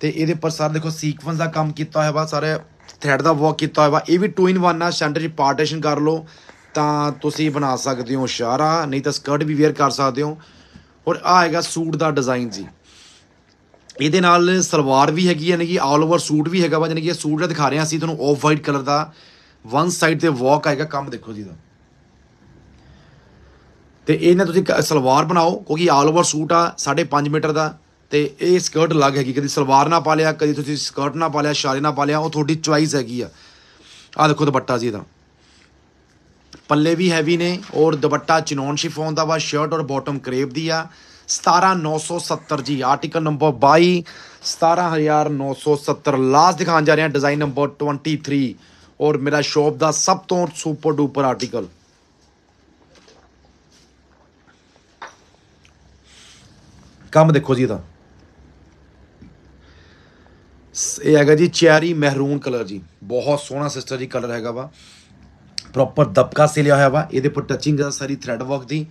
ਤੇ ਇਹਦੇ ਪਰ ਸਾਰ ਦੇਖੋ ਸੀਕਵੈਂਸ ਦਾ ਕੰਮ ਕੀਤਾ ਹੋਇਆ ਵਾ ਸਾਰੇ ਥ੍ਰੈਡ ਦਾ ਵਰਕ ਕੀਤਾ ਹੋਇਆ ਵਾ ਇਹ ਵੀ 2 ਇਨ 1 ਨਾਲ ਸੈਂਟਰ 'ਚ ਪਾਰਟੀਸ਼ਨ ਕਰ ਲਓ ਤਾਂ ਤੁਸੀਂ ਬਣਾ ਸਕਦੇ ਹੋ ਸ਼ਾਰਾ ਨਹੀਂ ਤਾਂ ਸਕਰਟ ਵੀ ਵੇਅਰ ਕਰ ਸਕਦੇ ਹੋ ਔਰ ਆ ਹੈਗਾ ਸੂਟ ਦਾ ਡਿਜ਼ਾਈਨ ਜੀ ਇਹਦੇ ਨਾਲ ਸਲਵਾਰ ਵੀ ਹੈਗੀ ਯਾਨੀ ਕਿ ਆਲ ਓਵਰ ਸੂਟ ਵੀ ਹੈਗਾ ਵਾ ਯਾਨੀ ਕਿ ਇਹ ਸੂਟ ਜਿਹੜਾ ਦਿਖਾ ਰਹੇ ਹਾਂ ਅਸੀਂ ਤੁਹਾਨੂੰ ਆਫ ਵਾਈਟ ਕਲਰ ਦਾ ਵਨ ਸਾਈਡ ਤੇ ਵਾਕ ਆਏਗਾ ਕੰਮ ਦੇਖੋ ਜੀ ਦਾ ਤੇ ਇਹ ਨਾ ਤੁਸੀਂ ਸਲਵਾਰ ਬਣਾਓ ਕਿਉਂਕਿ ਆਲ ਓਵਰ ਸੂਟ ਆ 5.5 ਮੀਟਰ ਦਾ ਤੇ ਇਹ ਸਕਰਟ ਲੱਗ ਹੈਗੀ ਕਦੀ ਸਲਵਾਰ ਨਾ ਪਾ ਲਿਆ ਕਦੀ ਤੁਸੀਂ ਸਕਰਟ ਨਾ ਪਾ ਲਿਆ ਸ਼ਾਲੇ ਨਾ ਪਾ ਲਿਆ ਉਹ ਤੁਹਾਡੀ ਚੁਆਇਸ ਹੈਗੀ ਆ ਆ ਦੇਖੋ ਦੁਪੱਟਾ ਜੀ ਇਹਦਾ ਪੱਲੇ ਵੀ ਹੈਵੀ ਨੇ ਔਰ ਦੁਪੱਟਾ ਚਿਨੌਨ ਸ਼ਿਫੋਨ ਦਾ ਵਾ ਸ਼ਰਟ ਔਰ ਬਾਟਮ ਕਰੇਪ ਦੀ ਆ 17970 ਜੀ ਆਰਟੀਕਲ ਨੰਬਰ 22 17970 ਲਾਸਟ ਦਿਖਾਉਣ ਜਾ ਰਹੇ ਆ ਡਿਜ਼ਾਈਨ ਨੰਬਰ 23 ਔਰ ਮੇਰਾ ਸ਼ੌਪ ਦਾ ਸਭ ਤੋਂ ਸੁਪਰ ਡੂਪਰ ਆਰਟੀਕਲ ਕੰਮ ਦੇਖੋ ਜੀ ਇਹਦਾ ਇਹ ਹੈਗਾ ਜੀ ਚੈਰੀ ਮਹਿਰੂਨ ਕਲਰ ਜੀ ਬਹੁਤ ਸੋਹਣਾ ਸਿਸਟਰ ਜੀ ਕਲਰ ਹੈਗਾ ਵਾ ਪ੍ਰੋਪਰ ਦਬਕਾ ਸੇ ਲਿਆ ਹੋਇਆ ਵਾ ਇਹਦੇ ਉੱਪਰ ਟੱਚਿੰਗ ਦਾ ਸਾਰੀ ਥ੍ਰੈਡ ਵਰਕ ਦੀ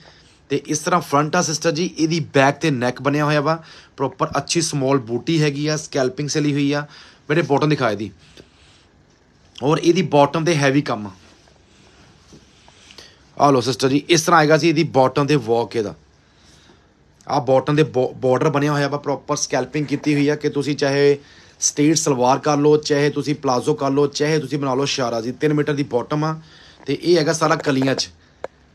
ਤੇ ਇਸ ਤਰ੍ਹਾਂ ਫਰੰਟ ਆ ਸਿਸਟਰ ਜੀ ਇਹਦੀ ਬੈਕ ਤੇ ਨੈਕ ਬਣਿਆ ਹੋਇਆ ਵਾ ਪ੍ਰੋਪਰ ਅੱਛੀ ਸਮਾਲ ਬੂਟੀ ਹੈਗੀ ਆ ਸਕੈਲਪਿੰਗ ਸੇ ਲਈ ਹੋਈ ਆ ਮੇਰੇ ਬਾਟਮ ਦਿਖਾਏ ਦੀ ਔਰ ਇਹਦੀ ਬਾਟਮ ਤੇ ਹੈਵੀ ਕੰਮ ਆ ਲੋ ਸਿਸਟਰ ਜੀ ਇਸ ਤਰ੍ਹਾਂ ਆਏਗਾ ਸੀ ਇਹਦੀ ਬਾਟਮ ਤੇ ਵਾਕ ਇਹਦਾ ਆ ਬਾਟਮ ਦੇ ਬਾਰਡਰ ਬਣਿਆ ਹੋਇਆ ਵਾ ਪ੍ਰੋਪਰ ਸਕੈਲਪਿੰਗ ਕੀਤੀ ਹੋਈ ਆ ਕਿ ਤੁਸੀਂ ਚਾਹੇ ਸਟੇਟ ਸਲਵਾਰ ਕਰ ਲੋ ਚਾਹੇ ਤੁਸੀਂ ਪਲਾਜ਼ੋ ਕਰ ਲੋ ਚਾਹੇ ਤੁਸੀਂ ਬਣਾ ਲੋ ਸ਼ਾਰਾ ਜੀ 3 ਮੀਟਰ ਦੀ ਬਾਟਮ ਆ ਤੇ ਇਹ ਹੈਗਾ ਸਾਰਾ ਕਲੀਆਂ 'ਚ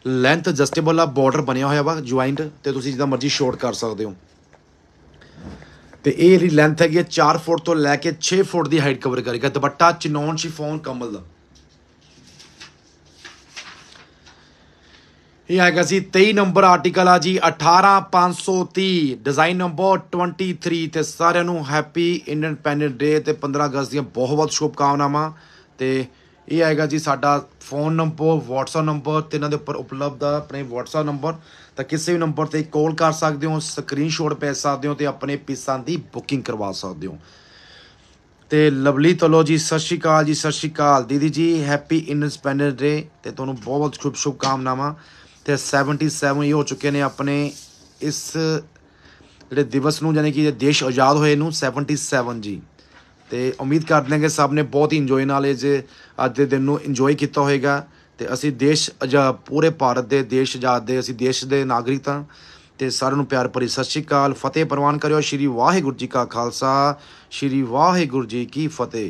ਲੈਂਥ ਐਡਜਸਟੇਬਲ ਆ ਬਾਰਡਰ ਬਣਿਆ ਹੋਇਆ ਵਾ ਜੁਆਇੰਟ ਤੇ ਤੁਸੀਂ ਜਿੱਦਾਂ ਮਰਜ਼ੀ ਸ਼ੋਰਟ ਕਰ ਸਕਦੇ ਹੋ ਤੇ ਇਹ ਇਹਦੀ ਲੈਂਥ ਹੈਗੀ 4 ਫੁੱਟ ਤੋਂ ਲੈ ਕੇ 6 ਫੁੱਟ ਦੀ ਹਾਈਟ ਕਵਰ ਕਰੇਗਾ ਦੁਪੱਟਾ ਚਨੌਨ ਸ਼ਿਫੋਨ ਕਮਲ ਦਾ ਇਹ ਹੈਗਾ ਸੀ 23 ਨੰਬਰ ਆਰਟੀਕਲ ਆ ਜੀ 18530 ਡਿਜ਼ਾਈਨ ਨੰਬਰ 23 ਤੇ ਸਾਰਿਆਂ ਨੂੰ ਹੈਪੀ ਇੰਡੀਅਨ ਪੈਨਡ ਡੇ ਤੇ 15 ਅਗਸਤ ਦੀਆਂ ਬਹੁਤ ਬਹੁਤ ਸ਼ੁਭਕਾਮਨਾਵਾਂ ਤੇ ਇਹ ਆਏਗਾ ਜੀ ਸਾਡਾ ਫੋਨ ਨੰਬਰ WhatsApp ਨੰਬਰ ਤੇ ਇਹਨਾਂ ਦੇ ਉੱਪਰ ਉਪਲਬਧ ਆ ਆਪਣੇ WhatsApp ਨੰਬਰ ਤਾਂ ਕਿਸੇ ਵੀ ਨੰਬਰ ਤੇ ਕਾਲ ਕਰ ਸਕਦੇ ਹੋ ਸਕਰੀਨਸ਼ਾਟ ਭੇਜ ਸਕਦੇ ਹੋ ਤੇ ਆਪਣੇ ਪੀਸਾਂ ਦੀ ਬੁਕਿੰਗ ਕਰਵਾ ਸਕਦੇ ਹੋ ਤੇ ਲਵਲੀ ਤਲੋ ਜੀ ਸਤਿ ਸ਼੍ਰੀ ਅਕਾਲ ਜੀ ਸਤਿ ਸ਼੍ਰੀ ਅਕਾਲ ਦੀਦੀ ਜੀ ਹੈਪੀ ਇੰਡੀਪੈਂਡੈਂਸ ਡੇ ਤੇ ਤੁਹਾਨੂੰ ਬਹੁਤ ਬਹੁਤ ਸ਼ੁਭ ਕਾਮਨਾਵਾਂ ਤੇ 77 ਇਹ ਹੋ ਚੁੱਕੇ ਨੇ ਆਪਣੇ ਇਸ ਜਿਹੜੇ ਦਿਵਸ ਨੂੰ ਜਾਨੀ ਕਿ ਦੇਸ਼ ਆਜ਼ਾਦ ਹੋਏ ਨੂੰ 77 ਜੀ ਤੇ ਉਮੀਦ ਕਰਦੇ ਹਾਂ ਕਿ ਸਭ ਨੇ ਬਹੁਤ ਹੀ ਇੰਜੋਏ ਨਾਲ ਇਹ ਅੱਜ ਦੇ ਦਿਨ ਨੂੰ ਇੰਜੋਏ ਕੀਤਾ ਹੋਵੇਗਾ ਤੇ ਅਸੀਂ ਦੇਸ਼ ਪੂਰੇ ਭਾਰਤ ਦੇ ਦੇਸ਼ ਆਜ਼ਾਦ ਦੇ ਅਸੀਂ ਦੇਸ਼ ਦੇ ਨਾਗਰਿਕ ਤਾਂ ਤੇ ਸਾਰਿਆਂ ਨੂੰ ਪਿਆਰ ਭਰੀ ਸਤਿ ਸ਼੍ਰੀ ਅਕਾਲ ਫਤਿਹ ਪ੍ਰਵਾਨ ਕਰਿਓ ਸ਼੍ਰੀ ਵਾਹਿਗੁਰੂ ਜੀ ਕਾ ਖਾਲਸਾ ਸ਼੍ਰੀ ਵਾਹਿਗੁਰੂ ਜੀ ਕੀ ਫਤਿਹ